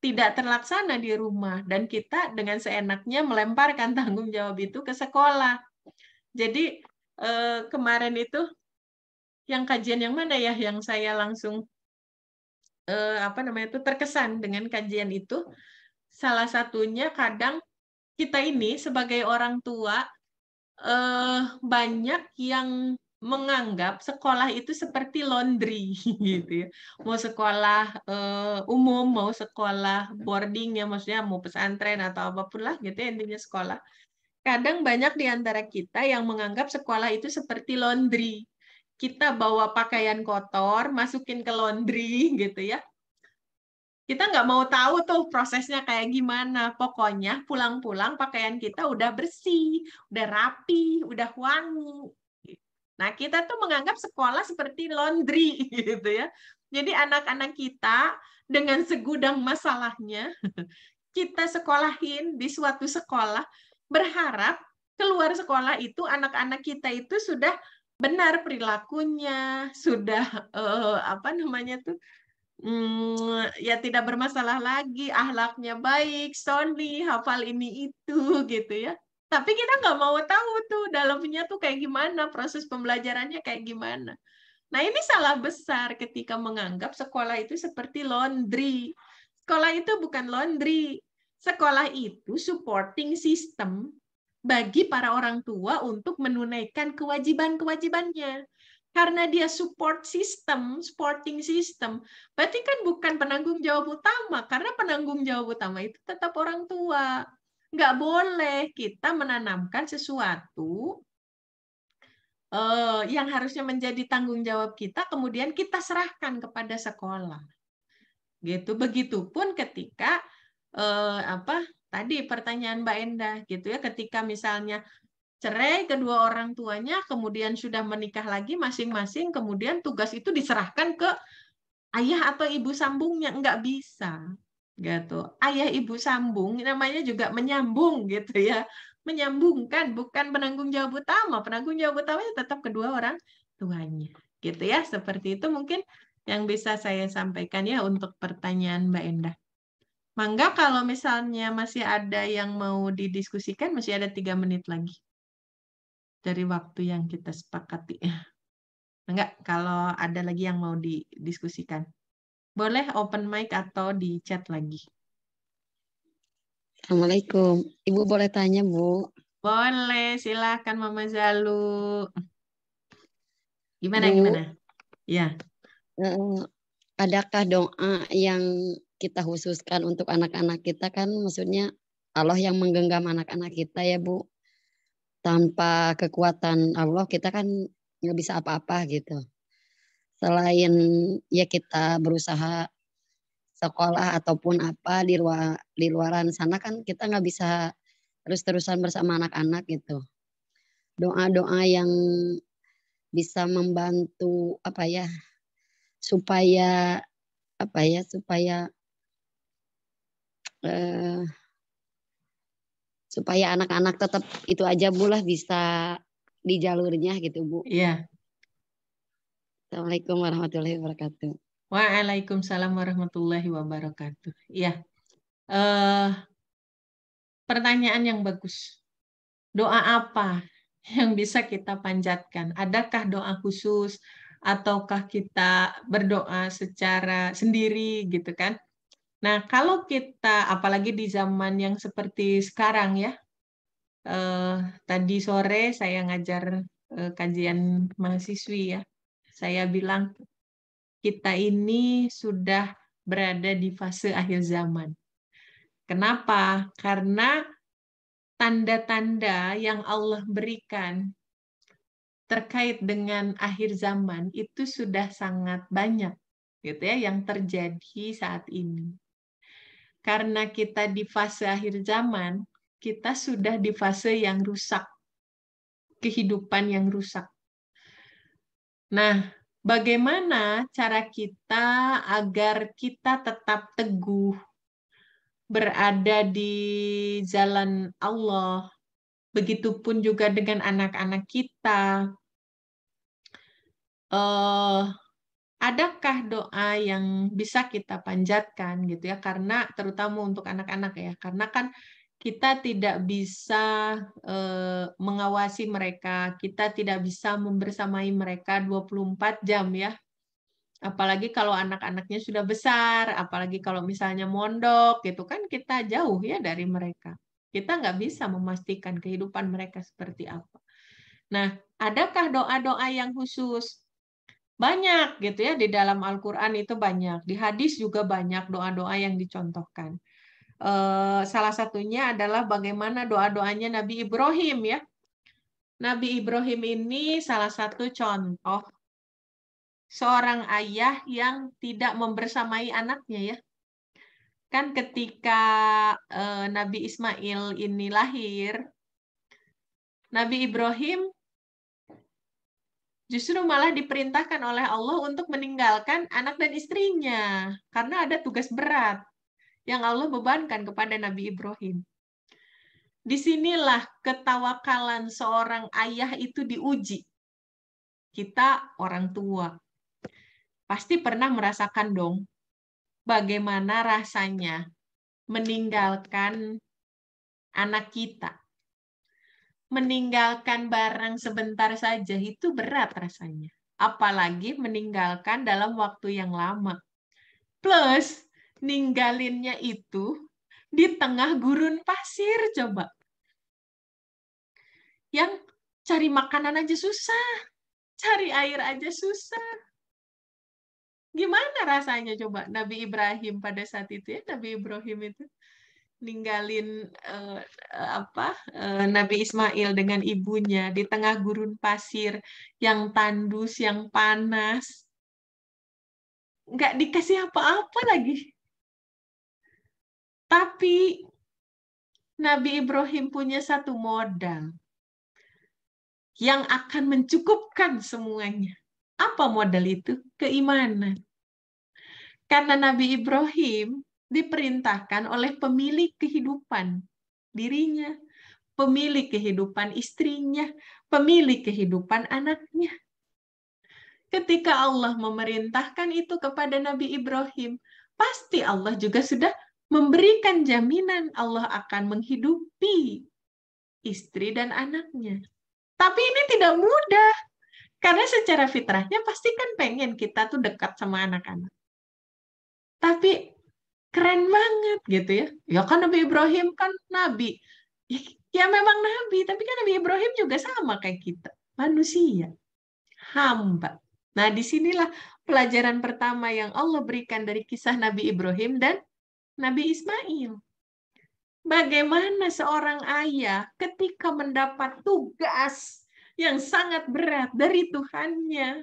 tidak terlaksana di rumah dan kita dengan seenaknya melemparkan tanggung jawab itu ke sekolah. Jadi eh, kemarin itu yang kajian yang mana ya yang saya langsung eh, apa namanya itu terkesan dengan kajian itu salah satunya kadang kita ini sebagai orang tua eh, banyak yang menganggap sekolah itu seperti laundry gitu ya. Mau sekolah uh, umum, mau sekolah boarding ya maksudnya mau pesantren atau apapun lah gitu ya, intinya sekolah. Kadang banyak di antara kita yang menganggap sekolah itu seperti laundry. Kita bawa pakaian kotor, masukin ke laundry gitu ya. Kita nggak mau tahu tuh prosesnya kayak gimana. Pokoknya pulang-pulang pakaian kita udah bersih, udah rapi, udah wangi Nah, kita tuh menganggap sekolah seperti laundry gitu ya. Jadi anak-anak kita dengan segudang masalahnya kita sekolahin di suatu sekolah berharap keluar sekolah itu anak-anak kita itu sudah benar perilakunya, sudah uh, apa namanya tuh hmm, ya tidak bermasalah lagi, ahlaknya baik, Sony hafal ini itu gitu ya tapi kita nggak mau tahu tuh dalamnya tuh kayak gimana proses pembelajarannya kayak gimana nah ini salah besar ketika menganggap sekolah itu seperti laundry sekolah itu bukan laundry sekolah itu supporting system bagi para orang tua untuk menunaikan kewajiban-kewajibannya karena dia support system, supporting system, berarti kan bukan penanggung jawab utama, karena penanggung jawab utama itu tetap orang tua nggak boleh kita menanamkan sesuatu eh, yang harusnya menjadi tanggung jawab kita, kemudian kita serahkan kepada sekolah. Gitu. Begitupun ketika eh, apa tadi pertanyaan Mbak Enda gitu ya, ketika misalnya cerai kedua orang tuanya, kemudian sudah menikah lagi masing-masing, kemudian tugas itu diserahkan ke ayah atau ibu sambungnya nggak bisa gitu ayah ibu sambung namanya juga menyambung gitu ya menyambungkan bukan penanggung jawab utama penanggung jawab utamanya tetap kedua orang tuanya gitu ya seperti itu mungkin yang bisa saya sampaikan ya untuk pertanyaan Mbak Endah mangga kalau misalnya masih ada yang mau didiskusikan masih ada tiga menit lagi dari waktu yang kita sepakati mangga kalau ada lagi yang mau didiskusikan boleh open mic atau di chat lagi. Assalamualaikum. Ibu boleh tanya, Bu? Boleh, silakan Mama Zalu. Gimana, Bu, gimana? Ya. Adakah doa yang kita khususkan untuk anak-anak kita kan maksudnya Allah yang menggenggam anak-anak kita ya Bu. Tanpa kekuatan Allah kita kan nggak bisa apa-apa gitu selain ya kita berusaha sekolah ataupun apa di luar di luaran sana kan kita nggak bisa terus-terusan bersama anak-anak gitu doa-doa yang bisa membantu apa ya supaya apa ya supaya eh, supaya anak-anak tetap itu aja bu lah bisa di jalurnya gitu bu. Iya. Assalamualaikum warahmatullahi wabarakatuh. Waalaikumsalam warahmatullahi wabarakatuh. Ya, uh, pertanyaan yang bagus. Doa apa yang bisa kita panjatkan? Adakah doa khusus ataukah kita berdoa secara sendiri gitu kan? Nah, kalau kita apalagi di zaman yang seperti sekarang ya. Eh, tadi sore saya ngajar eh, kajian mahasiswi ya saya bilang kita ini sudah berada di fase akhir zaman. Kenapa? Karena tanda-tanda yang Allah berikan terkait dengan akhir zaman itu sudah sangat banyak gitu ya yang terjadi saat ini. Karena kita di fase akhir zaman, kita sudah di fase yang rusak. Kehidupan yang rusak. Nah, bagaimana cara kita agar kita tetap teguh berada di jalan Allah, begitupun juga dengan anak-anak kita. Uh, adakah doa yang bisa kita panjatkan gitu ya? Karena terutama untuk anak-anak ya, karena kan kita tidak bisa eh, mengawasi mereka, kita tidak bisa membersamai mereka 24 jam ya. Apalagi kalau anak-anaknya sudah besar, apalagi kalau misalnya mondok gitu kan kita jauh ya dari mereka. Kita nggak bisa memastikan kehidupan mereka seperti apa. Nah, adakah doa-doa yang khusus? Banyak gitu ya di dalam Al-Qur'an itu banyak, di hadis juga banyak doa-doa yang dicontohkan. Eh, salah satunya adalah bagaimana doa-doanya Nabi Ibrahim ya. Nabi Ibrahim ini salah satu contoh seorang ayah yang tidak membersamai anaknya ya. Kan ketika eh, Nabi Ismail ini lahir, Nabi Ibrahim justru malah diperintahkan oleh Allah untuk meninggalkan anak dan istrinya karena ada tugas berat yang Allah bebankan kepada Nabi Ibrahim. Disinilah ketawakalan seorang ayah itu diuji. Kita orang tua. Pasti pernah merasakan dong bagaimana rasanya meninggalkan anak kita. Meninggalkan barang sebentar saja itu berat rasanya apalagi meninggalkan dalam waktu yang lama. Plus, ninggalinnya itu di tengah gurun pasir coba. Yang cari makanan aja susah, cari air aja susah. Gimana rasanya coba Nabi Ibrahim pada saat itu ya Nabi Ibrahim itu ninggalin uh, apa uh, Nabi Ismail dengan ibunya di tengah gurun pasir yang tandus yang panas nggak dikasih apa-apa lagi tapi Nabi Ibrahim punya satu modal yang akan mencukupkan semuanya. Apa modal itu? Keimanan. Karena Nabi Ibrahim diperintahkan oleh pemilik kehidupan dirinya, pemilik kehidupan istrinya, pemilik kehidupan anaknya. Ketika Allah memerintahkan itu kepada Nabi Ibrahim, pasti Allah juga sudah memberikan jaminan Allah akan menghidupi istri dan anaknya. Tapi ini tidak mudah. Karena secara fitrahnya pasti kan pengen kita tuh dekat sama anak-anak. Tapi keren banget gitu ya. Ya kan Nabi Ibrahim kan nabi. Ya, ya memang nabi, tapi kan Nabi Ibrahim juga sama kayak kita. Manusia. Hamba. Nah, disinilah pelajaran pertama yang Allah berikan dari kisah Nabi Ibrahim dan Nabi Ismail. Bagaimana seorang ayah ketika mendapat tugas yang sangat berat dari Tuhannya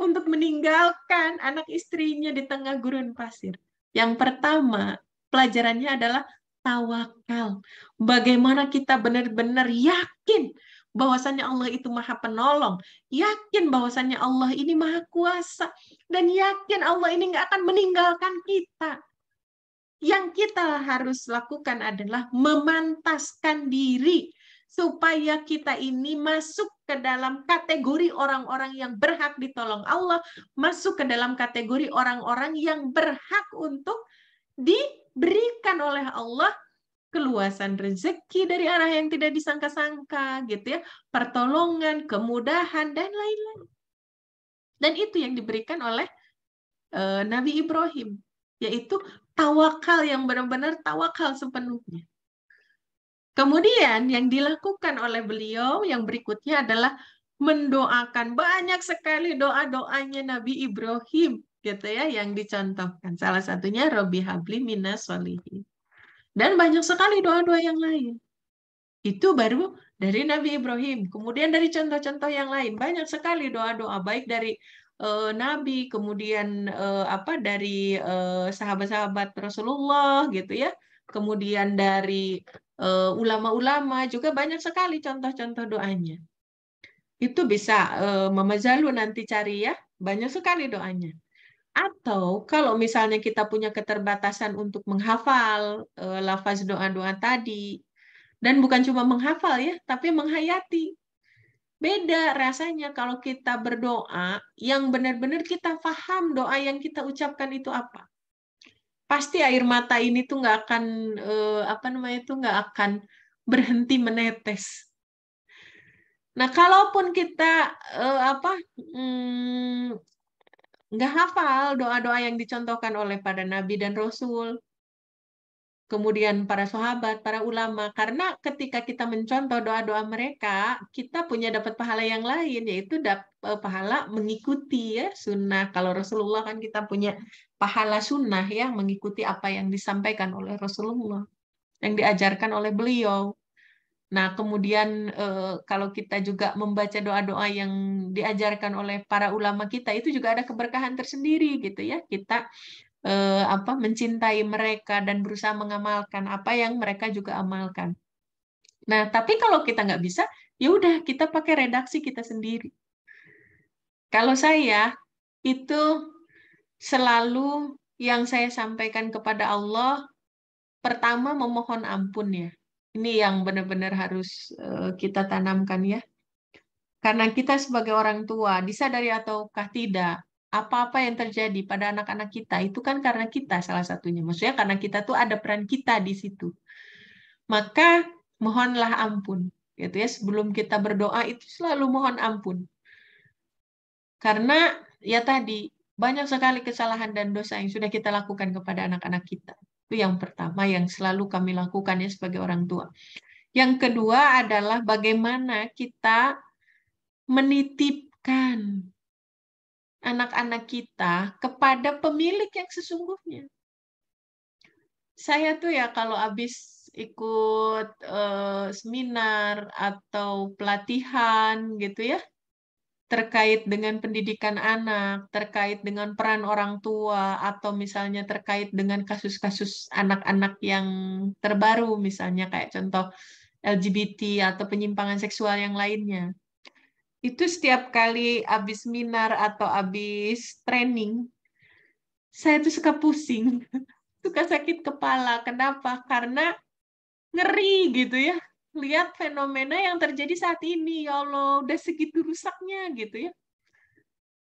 untuk meninggalkan anak istrinya di tengah gurun pasir. Yang pertama, pelajarannya adalah tawakal. Bagaimana kita benar-benar yakin bahwasannya Allah itu maha penolong, yakin bahwasannya Allah ini maha kuasa, dan yakin Allah ini nggak akan meninggalkan kita yang kita harus lakukan adalah memantaskan diri supaya kita ini masuk ke dalam kategori orang-orang yang berhak ditolong Allah, masuk ke dalam kategori orang-orang yang berhak untuk diberikan oleh Allah keluasan rezeki dari arah yang tidak disangka-sangka gitu ya, pertolongan, kemudahan dan lain-lain. Dan itu yang diberikan oleh eh, Nabi Ibrahim yaitu tawakal yang benar-benar tawakal sepenuhnya. Kemudian yang dilakukan oleh beliau yang berikutnya adalah mendoakan banyak sekali doa-doanya Nabi Ibrahim gitu ya yang dicontohkan. Salah satunya Robi Habli Minas Solihin. Dan banyak sekali doa-doa yang lain. Itu baru dari Nabi Ibrahim. Kemudian dari contoh-contoh yang lain, banyak sekali doa-doa baik dari uh, Nabi, kemudian uh, apa dari eh, sahabat-sahabat Rasulullah gitu ya, kemudian dari ulama-ulama juga banyak sekali contoh-contoh doanya. Itu bisa Mama Zalu nanti cari ya, banyak sekali doanya. Atau kalau misalnya kita punya keterbatasan untuk menghafal uh, lafaz doa-doa tadi, dan bukan cuma menghafal ya, tapi menghayati. Beda rasanya kalau kita berdoa yang benar-benar kita paham doa yang kita ucapkan itu apa. Pasti air mata ini tuh nggak akan eh, apa namanya itu nggak akan berhenti menetes. Nah, kalaupun kita eh, apa hmm, nggak hmm, hafal doa-doa yang dicontohkan oleh pada nabi dan rasul, kemudian para sahabat, para ulama. Karena ketika kita mencontoh doa-doa mereka, kita punya dapat pahala yang lain, yaitu dapat e, pahala mengikuti ya sunnah. Kalau Rasulullah kan kita punya pahala sunnah ya, mengikuti apa yang disampaikan oleh Rasulullah, yang diajarkan oleh beliau. Nah, kemudian e, kalau kita juga membaca doa-doa yang diajarkan oleh para ulama kita, itu juga ada keberkahan tersendiri gitu ya. Kita Eh, apa mencintai mereka dan berusaha mengamalkan apa yang mereka juga amalkan. Nah, tapi kalau kita nggak bisa, ya udah kita pakai redaksi kita sendiri. Kalau saya itu selalu yang saya sampaikan kepada Allah pertama memohon ampun ya. Ini yang benar-benar harus eh, kita tanamkan ya. Karena kita sebagai orang tua, disadari ataukah tidak, apa-apa yang terjadi pada anak-anak kita itu kan karena kita salah satunya. Maksudnya karena kita tuh ada peran kita di situ. Maka mohonlah ampun. Gitu ya, sebelum kita berdoa itu selalu mohon ampun. Karena ya tadi banyak sekali kesalahan dan dosa yang sudah kita lakukan kepada anak-anak kita. Itu yang pertama yang selalu kami lakukan ya sebagai orang tua. Yang kedua adalah bagaimana kita menitipkan anak-anak kita kepada pemilik yang sesungguhnya. Saya tuh ya kalau habis ikut uh, seminar atau pelatihan gitu ya terkait dengan pendidikan anak, terkait dengan peran orang tua atau misalnya terkait dengan kasus-kasus anak-anak yang terbaru misalnya kayak contoh LGBT atau penyimpangan seksual yang lainnya itu setiap kali abis minar atau abis training, saya tuh suka pusing, suka sakit kepala. Kenapa? Karena ngeri gitu ya. Lihat fenomena yang terjadi saat ini, ya Allah, udah segitu rusaknya gitu ya.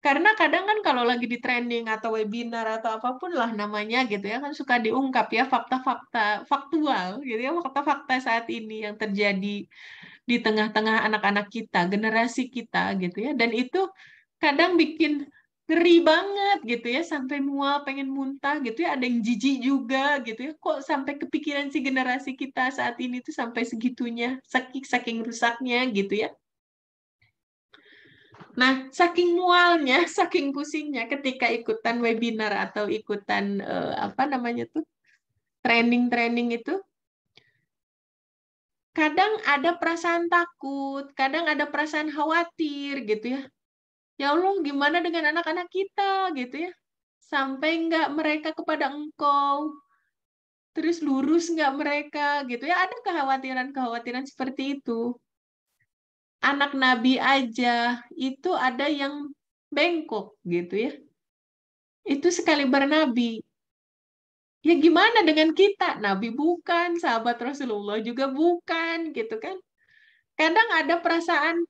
Karena kadang kan kalau lagi di training atau webinar atau apapun lah namanya gitu ya kan suka diungkap ya fakta-fakta faktual gitu ya fakta-fakta saat ini yang terjadi di tengah-tengah anak-anak kita, generasi kita gitu ya. Dan itu kadang bikin ngeri banget gitu ya sampai mual pengen muntah gitu ya ada yang jijik juga gitu ya kok sampai kepikiran si generasi kita saat ini tuh sampai segitunya saking saking rusaknya gitu ya nah saking mualnya saking pusingnya ketika ikutan webinar atau ikutan eh, apa namanya tuh training training itu kadang ada perasaan takut, kadang ada perasaan khawatir gitu ya. Ya Allah, gimana dengan anak-anak kita gitu ya? Sampai enggak mereka kepada Engkau? Terus lurus enggak mereka gitu ya? Ada kekhawatiran-kekhawatiran seperti itu. Anak Nabi aja itu ada yang bengkok gitu ya. Itu sekali bernabi, ya gimana dengan kita? Nabi bukan, sahabat Rasulullah juga bukan, gitu kan? Kadang ada perasaan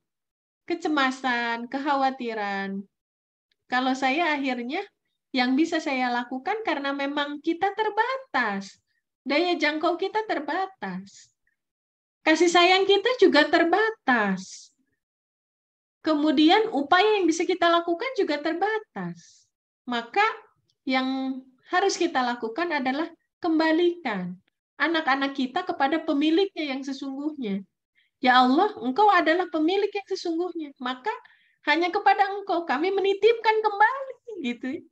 kecemasan, kekhawatiran. Kalau saya akhirnya yang bisa saya lakukan karena memang kita terbatas. Daya jangkau kita terbatas. Kasih sayang kita juga terbatas. Kemudian upaya yang bisa kita lakukan juga terbatas. Maka yang harus kita lakukan adalah kembalikan anak-anak kita kepada pemiliknya yang sesungguhnya. Ya Allah, Engkau adalah pemilik yang sesungguhnya. Maka hanya kepada Engkau kami menitipkan kembali gitu. Ya.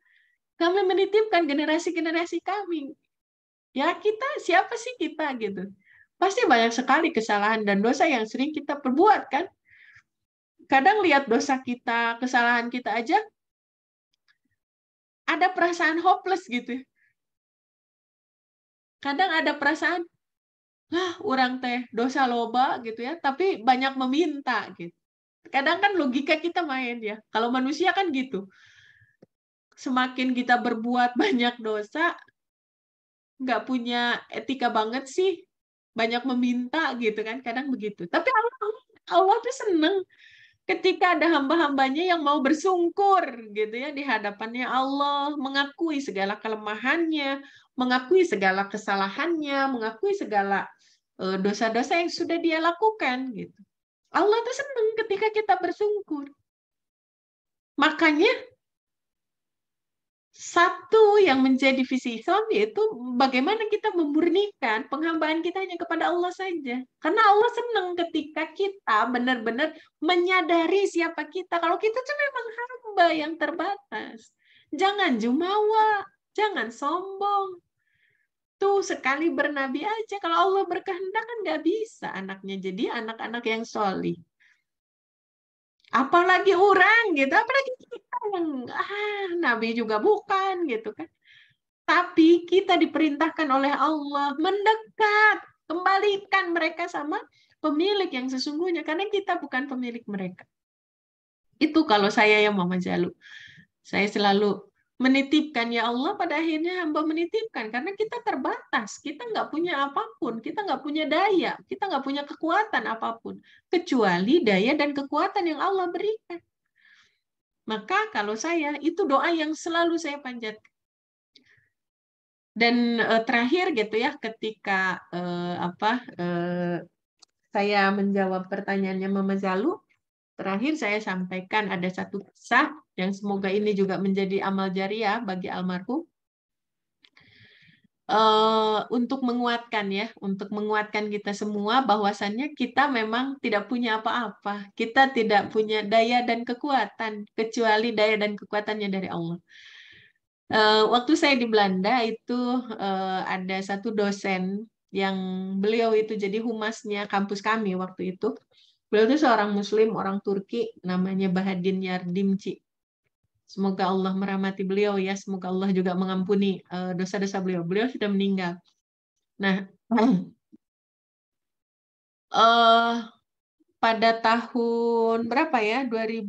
Kami menitipkan generasi-generasi kami. Ya kita siapa sih kita gitu. Pasti banyak sekali kesalahan dan dosa yang sering kita perbuat kan. Kadang lihat dosa kita, kesalahan kita aja ada perasaan hopeless gitu. Ya. Kadang ada perasaan, lah orang teh dosa loba gitu ya, tapi banyak meminta gitu. Kadang kan logika kita main ya. Kalau manusia kan gitu. Semakin kita berbuat banyak dosa, nggak punya etika banget sih, banyak meminta gitu kan, kadang begitu. Tapi Allah Allah tuh seneng ketika ada hamba-hambanya yang mau bersungkur gitu ya di hadapannya Allah, mengakui segala kelemahannya, mengakui segala kesalahannya, mengakui segala e, dosa-dosa yang sudah dia lakukan gitu. Allah tuh seneng ketika kita bersungkur. Makanya satu yang menjadi visi Islam yaitu bagaimana kita memurnikan penghambaan kita hanya kepada Allah saja. Karena Allah senang ketika kita benar-benar menyadari siapa kita. Kalau kita cuma kan memang hamba yang terbatas. Jangan jumawa, jangan sombong. Tuh sekali bernabi aja. Kalau Allah berkehendak kan nggak bisa anaknya. Jadi anak-anak yang solih apalagi orang gitu apalagi kita yang ah nabi juga bukan gitu kan tapi kita diperintahkan oleh Allah mendekat kembalikan mereka sama pemilik yang sesungguhnya karena kita bukan pemilik mereka itu kalau saya yang Mama Jalu saya selalu menitipkan ya Allah pada akhirnya hamba menitipkan karena kita terbatas kita nggak punya apapun kita nggak punya daya kita nggak punya kekuatan apapun kecuali daya dan kekuatan yang Allah berikan maka kalau saya itu doa yang selalu saya panjatkan dan eh, terakhir gitu ya ketika eh, apa eh, saya menjawab pertanyaannya Mama Zalu Terakhir saya sampaikan ada satu kisah yang semoga ini juga menjadi amal jariah bagi almarhum. Uh, untuk menguatkan ya, untuk menguatkan kita semua bahwasannya kita memang tidak punya apa-apa, kita tidak punya daya dan kekuatan kecuali daya dan kekuatannya dari Allah. Uh, waktu saya di Belanda itu uh, ada satu dosen yang beliau itu jadi humasnya kampus kami waktu itu Beliau itu seorang Muslim, orang Turki, namanya Bahadin Yardimci. Semoga Allah merahmati beliau ya, semoga Allah juga mengampuni eh, dosa-dosa beliau. Beliau sudah meninggal. Nah, uh, pada tahun berapa ya? 2000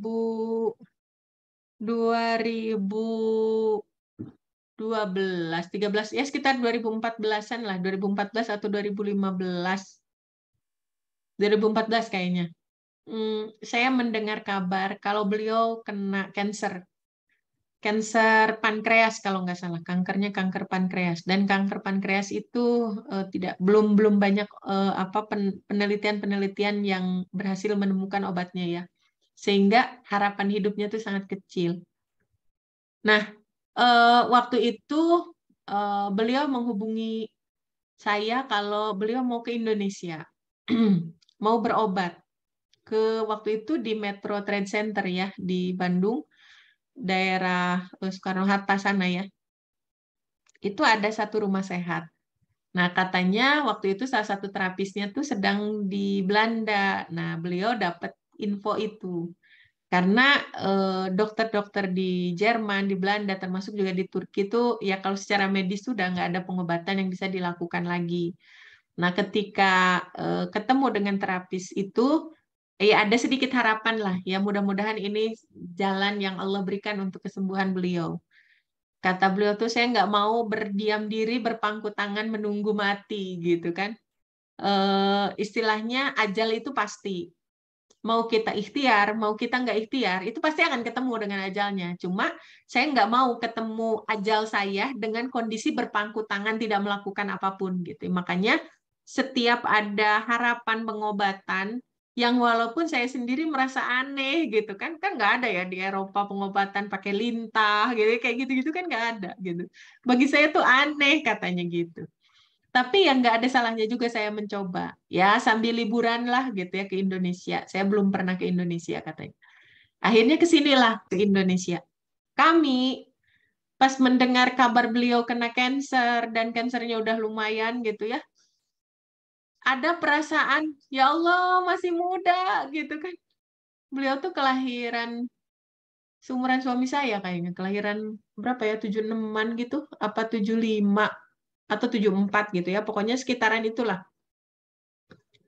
2012 13 ya sekitar 2014-an lah, 2014 atau 2015 2014 kayaknya. Hmm, saya mendengar kabar kalau beliau kena cancer. Kanker pankreas kalau nggak salah, kankernya kanker pankreas dan kanker pankreas itu uh, tidak belum belum banyak uh, apa penelitian-penelitian yang berhasil menemukan obatnya ya. Sehingga harapan hidupnya itu sangat kecil. Nah, uh, waktu itu uh, beliau menghubungi saya kalau beliau mau ke Indonesia. mau berobat ke waktu itu di Metro Trade Center ya di Bandung daerah eh, Soekarno Hatta sana ya itu ada satu rumah sehat nah katanya waktu itu salah satu terapisnya tuh sedang di Belanda nah beliau dapat info itu karena eh, dokter-dokter eh, di Jerman, di Belanda, termasuk juga di Turki itu ya kalau secara medis sudah nggak ada pengobatan yang bisa dilakukan lagi. Nah, ketika uh, ketemu dengan terapis itu, ya ada sedikit harapan lah. Ya mudah-mudahan ini jalan yang Allah berikan untuk kesembuhan beliau. Kata beliau tuh saya nggak mau berdiam diri berpangku tangan menunggu mati gitu kan. Uh, istilahnya ajal itu pasti. Mau kita ikhtiar, mau kita nggak ikhtiar, itu pasti akan ketemu dengan ajalnya. Cuma saya nggak mau ketemu ajal saya dengan kondisi berpangku tangan tidak melakukan apapun gitu. Makanya setiap ada harapan pengobatan yang walaupun saya sendiri merasa aneh gitu kan kan nggak ada ya di Eropa pengobatan pakai lintah gitu kayak gitu gitu kan nggak ada gitu bagi saya tuh aneh katanya gitu tapi yang nggak ada salahnya juga saya mencoba ya sambil liburan lah gitu ya ke Indonesia saya belum pernah ke Indonesia katanya akhirnya kesinilah ke Indonesia kami pas mendengar kabar beliau kena cancer dan kansernya udah lumayan gitu ya ada perasaan ya Allah masih muda gitu kan beliau tuh kelahiran seumuran suami saya kayaknya kelahiran berapa ya 76-an gitu apa 75 atau 74 gitu ya pokoknya sekitaran itulah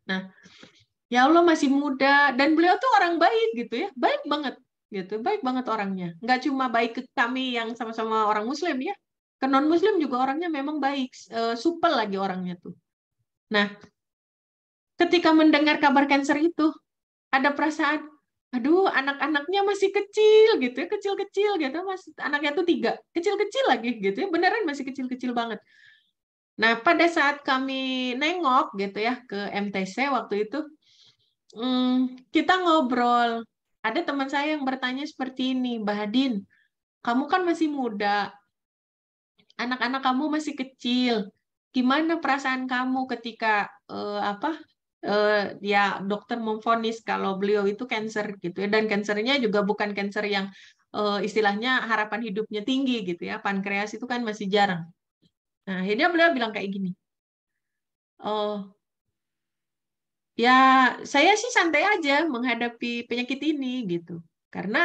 nah ya Allah masih muda dan beliau tuh orang baik gitu ya baik banget gitu baik banget orangnya nggak cuma baik ke kami yang sama-sama orang Muslim ya ke non Muslim juga orangnya memang baik super eh, supel lagi orangnya tuh nah ketika mendengar kabar cancer itu ada perasaan aduh anak-anaknya masih kecil gitu ya kecil-kecil gitu mas anaknya tuh tiga kecil-kecil lagi gitu ya beneran masih kecil-kecil banget nah pada saat kami nengok gitu ya ke MTC waktu itu hmm, kita ngobrol ada teman saya yang bertanya seperti ini Bahadin kamu kan masih muda anak-anak kamu masih kecil gimana perasaan kamu ketika eh, apa uh, ya dokter memfonis kalau beliau itu kanker gitu ya dan kankernya juga bukan kanker yang uh, istilahnya harapan hidupnya tinggi gitu ya pankreas itu kan masih jarang nah akhirnya beliau bilang kayak gini oh ya saya sih santai aja menghadapi penyakit ini gitu karena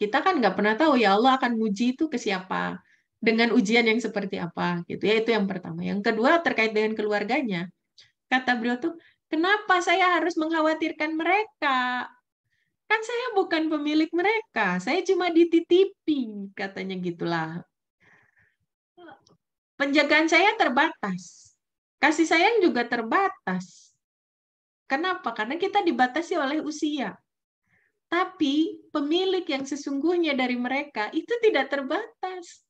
kita kan nggak pernah tahu ya Allah akan muji itu ke siapa dengan ujian yang seperti apa gitu ya itu yang pertama yang kedua terkait dengan keluarganya kata beliau tuh Kenapa saya harus mengkhawatirkan mereka? Kan saya bukan pemilik mereka, saya cuma dititipi, katanya gitulah. Penjagaan saya terbatas. Kasih sayang juga terbatas. Kenapa? Karena kita dibatasi oleh usia. Tapi pemilik yang sesungguhnya dari mereka itu tidak terbatas.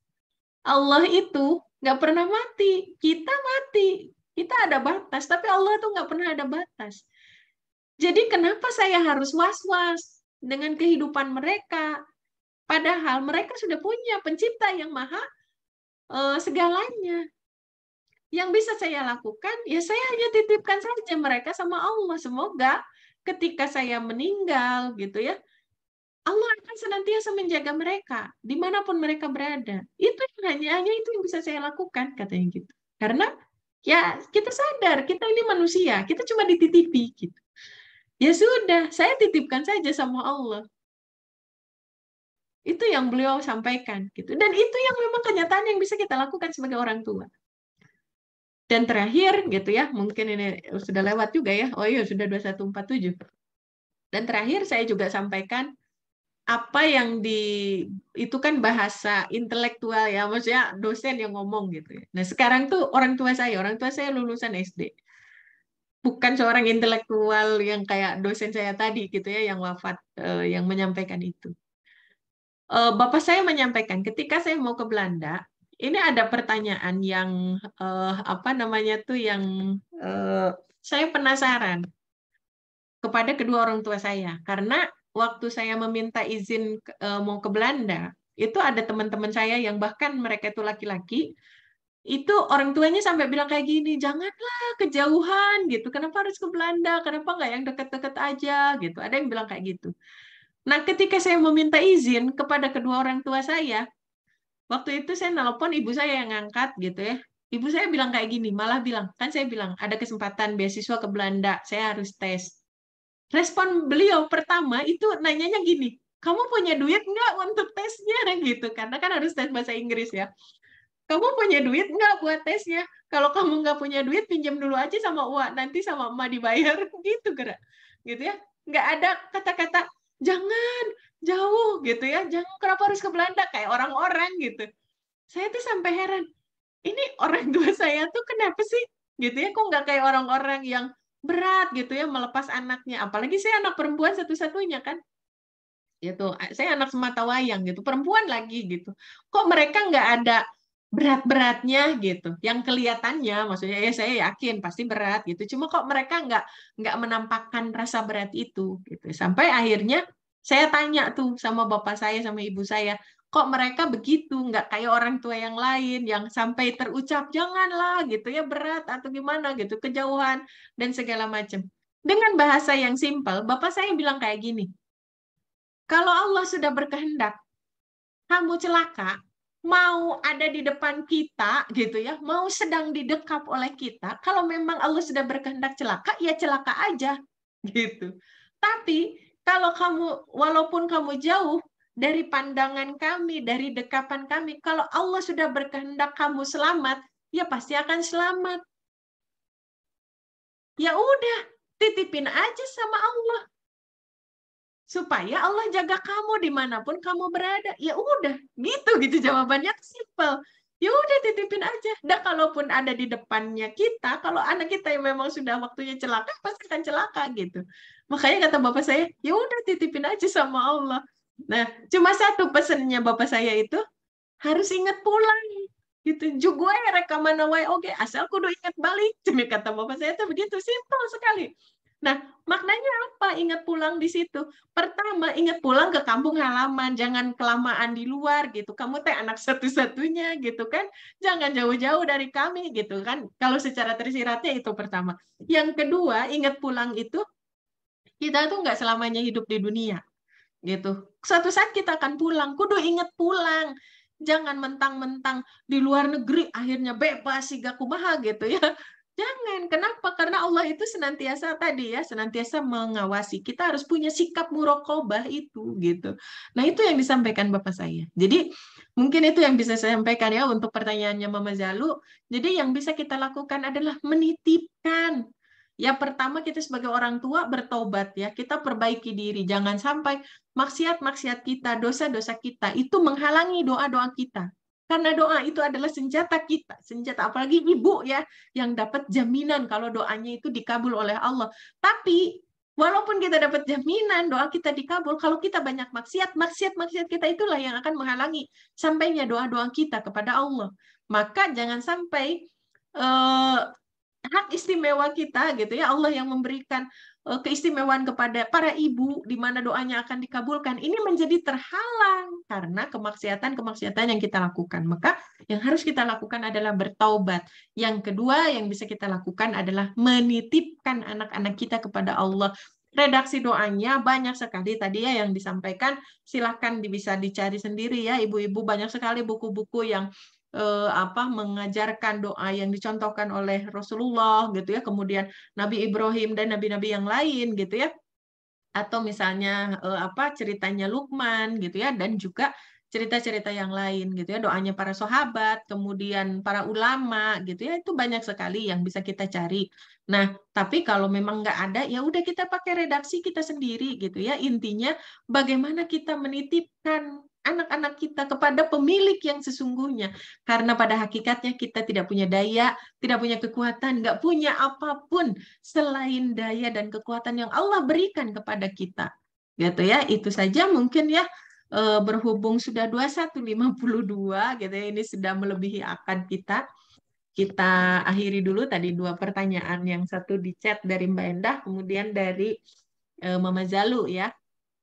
Allah itu nggak pernah mati, kita mati. Kita ada batas, tapi Allah tuh nggak pernah ada batas. Jadi kenapa saya harus was-was dengan kehidupan mereka? Padahal mereka sudah punya pencipta yang maha eh, segalanya. Yang bisa saya lakukan, ya saya hanya titipkan saja mereka sama Allah. Semoga ketika saya meninggal gitu ya, Allah akan senantiasa menjaga mereka dimanapun mereka berada. Itu hanya hanya itu yang bisa saya lakukan katanya gitu. Karena ya kita sadar kita ini manusia kita cuma dititipi gitu ya sudah saya titipkan saja sama Allah itu yang beliau sampaikan gitu dan itu yang memang kenyataan yang bisa kita lakukan sebagai orang tua dan terakhir gitu ya mungkin ini sudah lewat juga ya oh iya sudah 2147 dan terakhir saya juga sampaikan apa yang di itu kan bahasa intelektual ya maksudnya dosen yang ngomong gitu ya. Nah sekarang tuh orang tua saya orang tua saya lulusan SD bukan seorang intelektual yang kayak dosen saya tadi gitu ya yang wafat eh, yang menyampaikan itu. Eh, Bapak saya menyampaikan ketika saya mau ke Belanda ini ada pertanyaan yang eh, apa namanya tuh yang eh, saya penasaran kepada kedua orang tua saya karena waktu saya meminta izin uh, mau ke Belanda, itu ada teman-teman saya yang bahkan mereka itu laki-laki, itu orang tuanya sampai bilang kayak gini, janganlah kejauhan gitu, kenapa harus ke Belanda, kenapa nggak yang deket-deket aja gitu, ada yang bilang kayak gitu. Nah ketika saya meminta izin kepada kedua orang tua saya, waktu itu saya nelpon ibu saya yang ngangkat gitu ya, ibu saya bilang kayak gini, malah bilang, kan saya bilang ada kesempatan beasiswa ke Belanda, saya harus tes respon beliau pertama itu nanyanya gini, kamu punya duit nggak untuk tesnya nah, gitu, karena kan harus tes bahasa Inggris ya. Kamu punya duit nggak buat tesnya? Kalau kamu nggak punya duit, pinjam dulu aja sama uang nanti sama emak dibayar gitu gerak, gitu ya. Nggak ada kata-kata jangan jauh gitu ya, jangan kenapa harus ke Belanda kayak orang-orang gitu. Saya tuh sampai heran, ini orang tua saya tuh kenapa sih gitu ya? Kok nggak kayak orang-orang yang berat gitu ya melepas anaknya apalagi saya anak perempuan satu-satunya kan gitu saya anak semata wayang gitu perempuan lagi gitu kok mereka nggak ada berat-beratnya gitu yang kelihatannya maksudnya ya saya yakin pasti berat gitu cuma kok mereka nggak nggak menampakkan rasa berat itu gitu sampai akhirnya saya tanya tuh sama bapak saya sama ibu saya kok mereka begitu nggak kayak orang tua yang lain yang sampai terucap janganlah gitu ya berat atau gimana gitu kejauhan dan segala macam dengan bahasa yang simpel bapak saya bilang kayak gini kalau Allah sudah berkehendak kamu celaka mau ada di depan kita gitu ya mau sedang didekap oleh kita kalau memang Allah sudah berkehendak celaka ya celaka aja gitu tapi kalau kamu walaupun kamu jauh dari pandangan kami, dari dekapan kami, kalau Allah sudah berkehendak kamu selamat, ya pasti akan selamat. Ya udah, titipin aja sama Allah. Supaya Allah jaga kamu dimanapun kamu berada. Ya udah, gitu gitu jawabannya simple. Ya udah titipin aja. Dan kalaupun ada di depannya kita, kalau anak kita yang memang sudah waktunya celaka, pasti akan celaka gitu. Makanya kata bapak saya, ya udah titipin aja sama Allah Nah, cuma satu pesannya bapak saya itu harus ingat pulang gitu juga ya rekaman away oke okay. asal kudu ingat balik Cuma kata bapak saya itu begitu simpel sekali nah maknanya apa ingat pulang di situ pertama ingat pulang ke kampung halaman jangan kelamaan di luar gitu kamu teh anak satu-satunya gitu kan jangan jauh-jauh dari kami gitu kan kalau secara tersiratnya itu pertama yang kedua ingat pulang itu kita tuh nggak selamanya hidup di dunia gitu. Suatu saat kita akan pulang, kudu inget pulang. Jangan mentang-mentang di luar negeri akhirnya bebas sih gak kumaha gitu ya. Jangan. Kenapa? Karena Allah itu senantiasa tadi ya, senantiasa mengawasi. Kita harus punya sikap murokobah itu gitu. Nah itu yang disampaikan bapak saya. Jadi mungkin itu yang bisa saya sampaikan ya untuk pertanyaannya Mama Zalu. Jadi yang bisa kita lakukan adalah menitipkan Ya pertama kita sebagai orang tua bertobat ya, kita perbaiki diri. Jangan sampai maksiat-maksiat kita, dosa-dosa kita itu menghalangi doa-doa kita. Karena doa itu adalah senjata kita, senjata apalagi ibu ya yang dapat jaminan kalau doanya itu dikabul oleh Allah. Tapi walaupun kita dapat jaminan doa kita dikabul, kalau kita banyak maksiat, maksiat-maksiat kita itulah yang akan menghalangi sampainya doa-doa kita kepada Allah. Maka jangan sampai eh, hak istimewa kita gitu ya Allah yang memberikan eh, keistimewaan kepada para ibu di mana doanya akan dikabulkan ini menjadi terhalang karena kemaksiatan-kemaksiatan yang kita lakukan maka yang harus kita lakukan adalah bertaubat yang kedua yang bisa kita lakukan adalah menitipkan anak-anak kita kepada Allah redaksi doanya banyak sekali tadi ya yang disampaikan silahkan bisa dicari sendiri ya ibu-ibu banyak sekali buku-buku yang eh, apa mengajarkan doa yang dicontohkan oleh Rasulullah gitu ya kemudian Nabi Ibrahim dan nabi-nabi yang lain gitu ya atau misalnya eh, apa ceritanya Lukman gitu ya dan juga cerita-cerita yang lain gitu ya doanya para sahabat kemudian para ulama gitu ya itu banyak sekali yang bisa kita cari nah tapi kalau memang nggak ada ya udah kita pakai redaksi kita sendiri gitu ya intinya bagaimana kita menitipkan anak-anak kita kepada pemilik yang sesungguhnya. Karena pada hakikatnya kita tidak punya daya, tidak punya kekuatan, nggak punya apapun selain daya dan kekuatan yang Allah berikan kepada kita. Gitu ya, itu saja mungkin ya eh, berhubung sudah 2152 gitu ya, ini sudah melebihi akad kita. Kita akhiri dulu tadi dua pertanyaan yang satu di chat dari Mbak Endah, kemudian dari eh, Mama Zalu ya.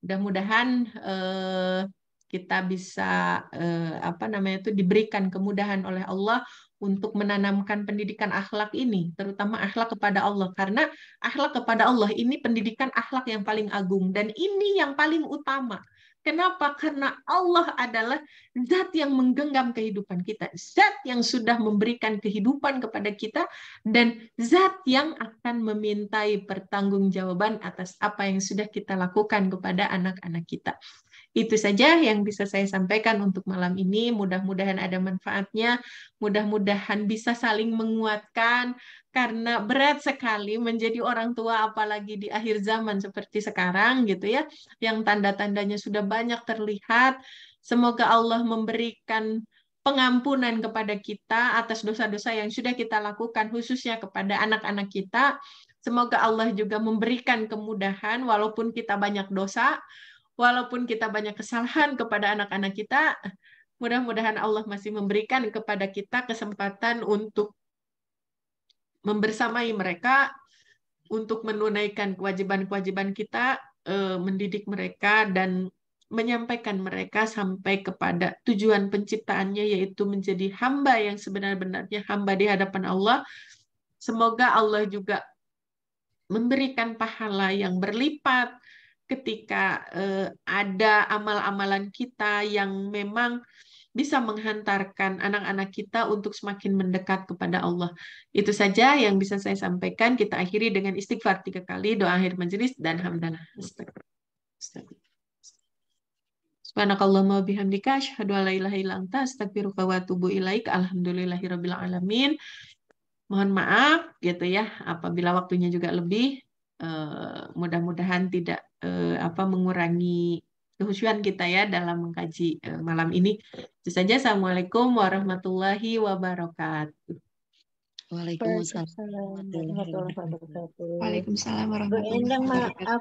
Mudah-mudahan eh, kita bisa eh, apa namanya itu diberikan kemudahan oleh Allah untuk menanamkan pendidikan akhlak ini, terutama akhlak kepada Allah karena akhlak kepada Allah ini pendidikan akhlak yang paling agung dan ini yang paling utama. Kenapa? Karena Allah adalah zat yang menggenggam kehidupan kita, zat yang sudah memberikan kehidupan kepada kita, dan zat yang akan memintai pertanggungjawaban atas apa yang sudah kita lakukan kepada anak-anak kita. Itu saja yang bisa saya sampaikan untuk malam ini. Mudah-mudahan ada manfaatnya, mudah-mudahan bisa saling menguatkan karena berat sekali menjadi orang tua apalagi di akhir zaman seperti sekarang gitu ya. Yang tanda-tandanya sudah banyak terlihat. Semoga Allah memberikan pengampunan kepada kita atas dosa-dosa yang sudah kita lakukan khususnya kepada anak-anak kita. Semoga Allah juga memberikan kemudahan walaupun kita banyak dosa, walaupun kita banyak kesalahan kepada anak-anak kita, mudah-mudahan Allah masih memberikan kepada kita kesempatan untuk membersamai mereka untuk menunaikan kewajiban-kewajiban kita, eh, mendidik mereka dan menyampaikan mereka sampai kepada tujuan penciptaannya yaitu menjadi hamba yang sebenar-benarnya hamba di hadapan Allah. Semoga Allah juga memberikan pahala yang berlipat, ketika eh, ada amal-amalan kita yang memang bisa menghantarkan anak-anak kita untuk semakin mendekat kepada Allah. Itu saja yang bisa saya sampaikan. Kita akhiri dengan istighfar tiga kali, doa akhir majelis, dan hamdalah. Subhanakallahumma bihamdika asyhadu an la ilaha illa anta astaghfiruka wa atubu ilaik. Alhamdulillahirabbil alamin. Mohon maaf gitu ya apabila waktunya juga lebih Eh, mudah-mudahan tidak eh, apa mengurangi kehusuan kita ya dalam mengkaji eh, malam ini. Itu saja. Assalamualaikum warahmatullahi wabarakatuh. Waalaikumsalam wabarakatuh. Waalaikumsalam warahmatullahi wabarakatuh.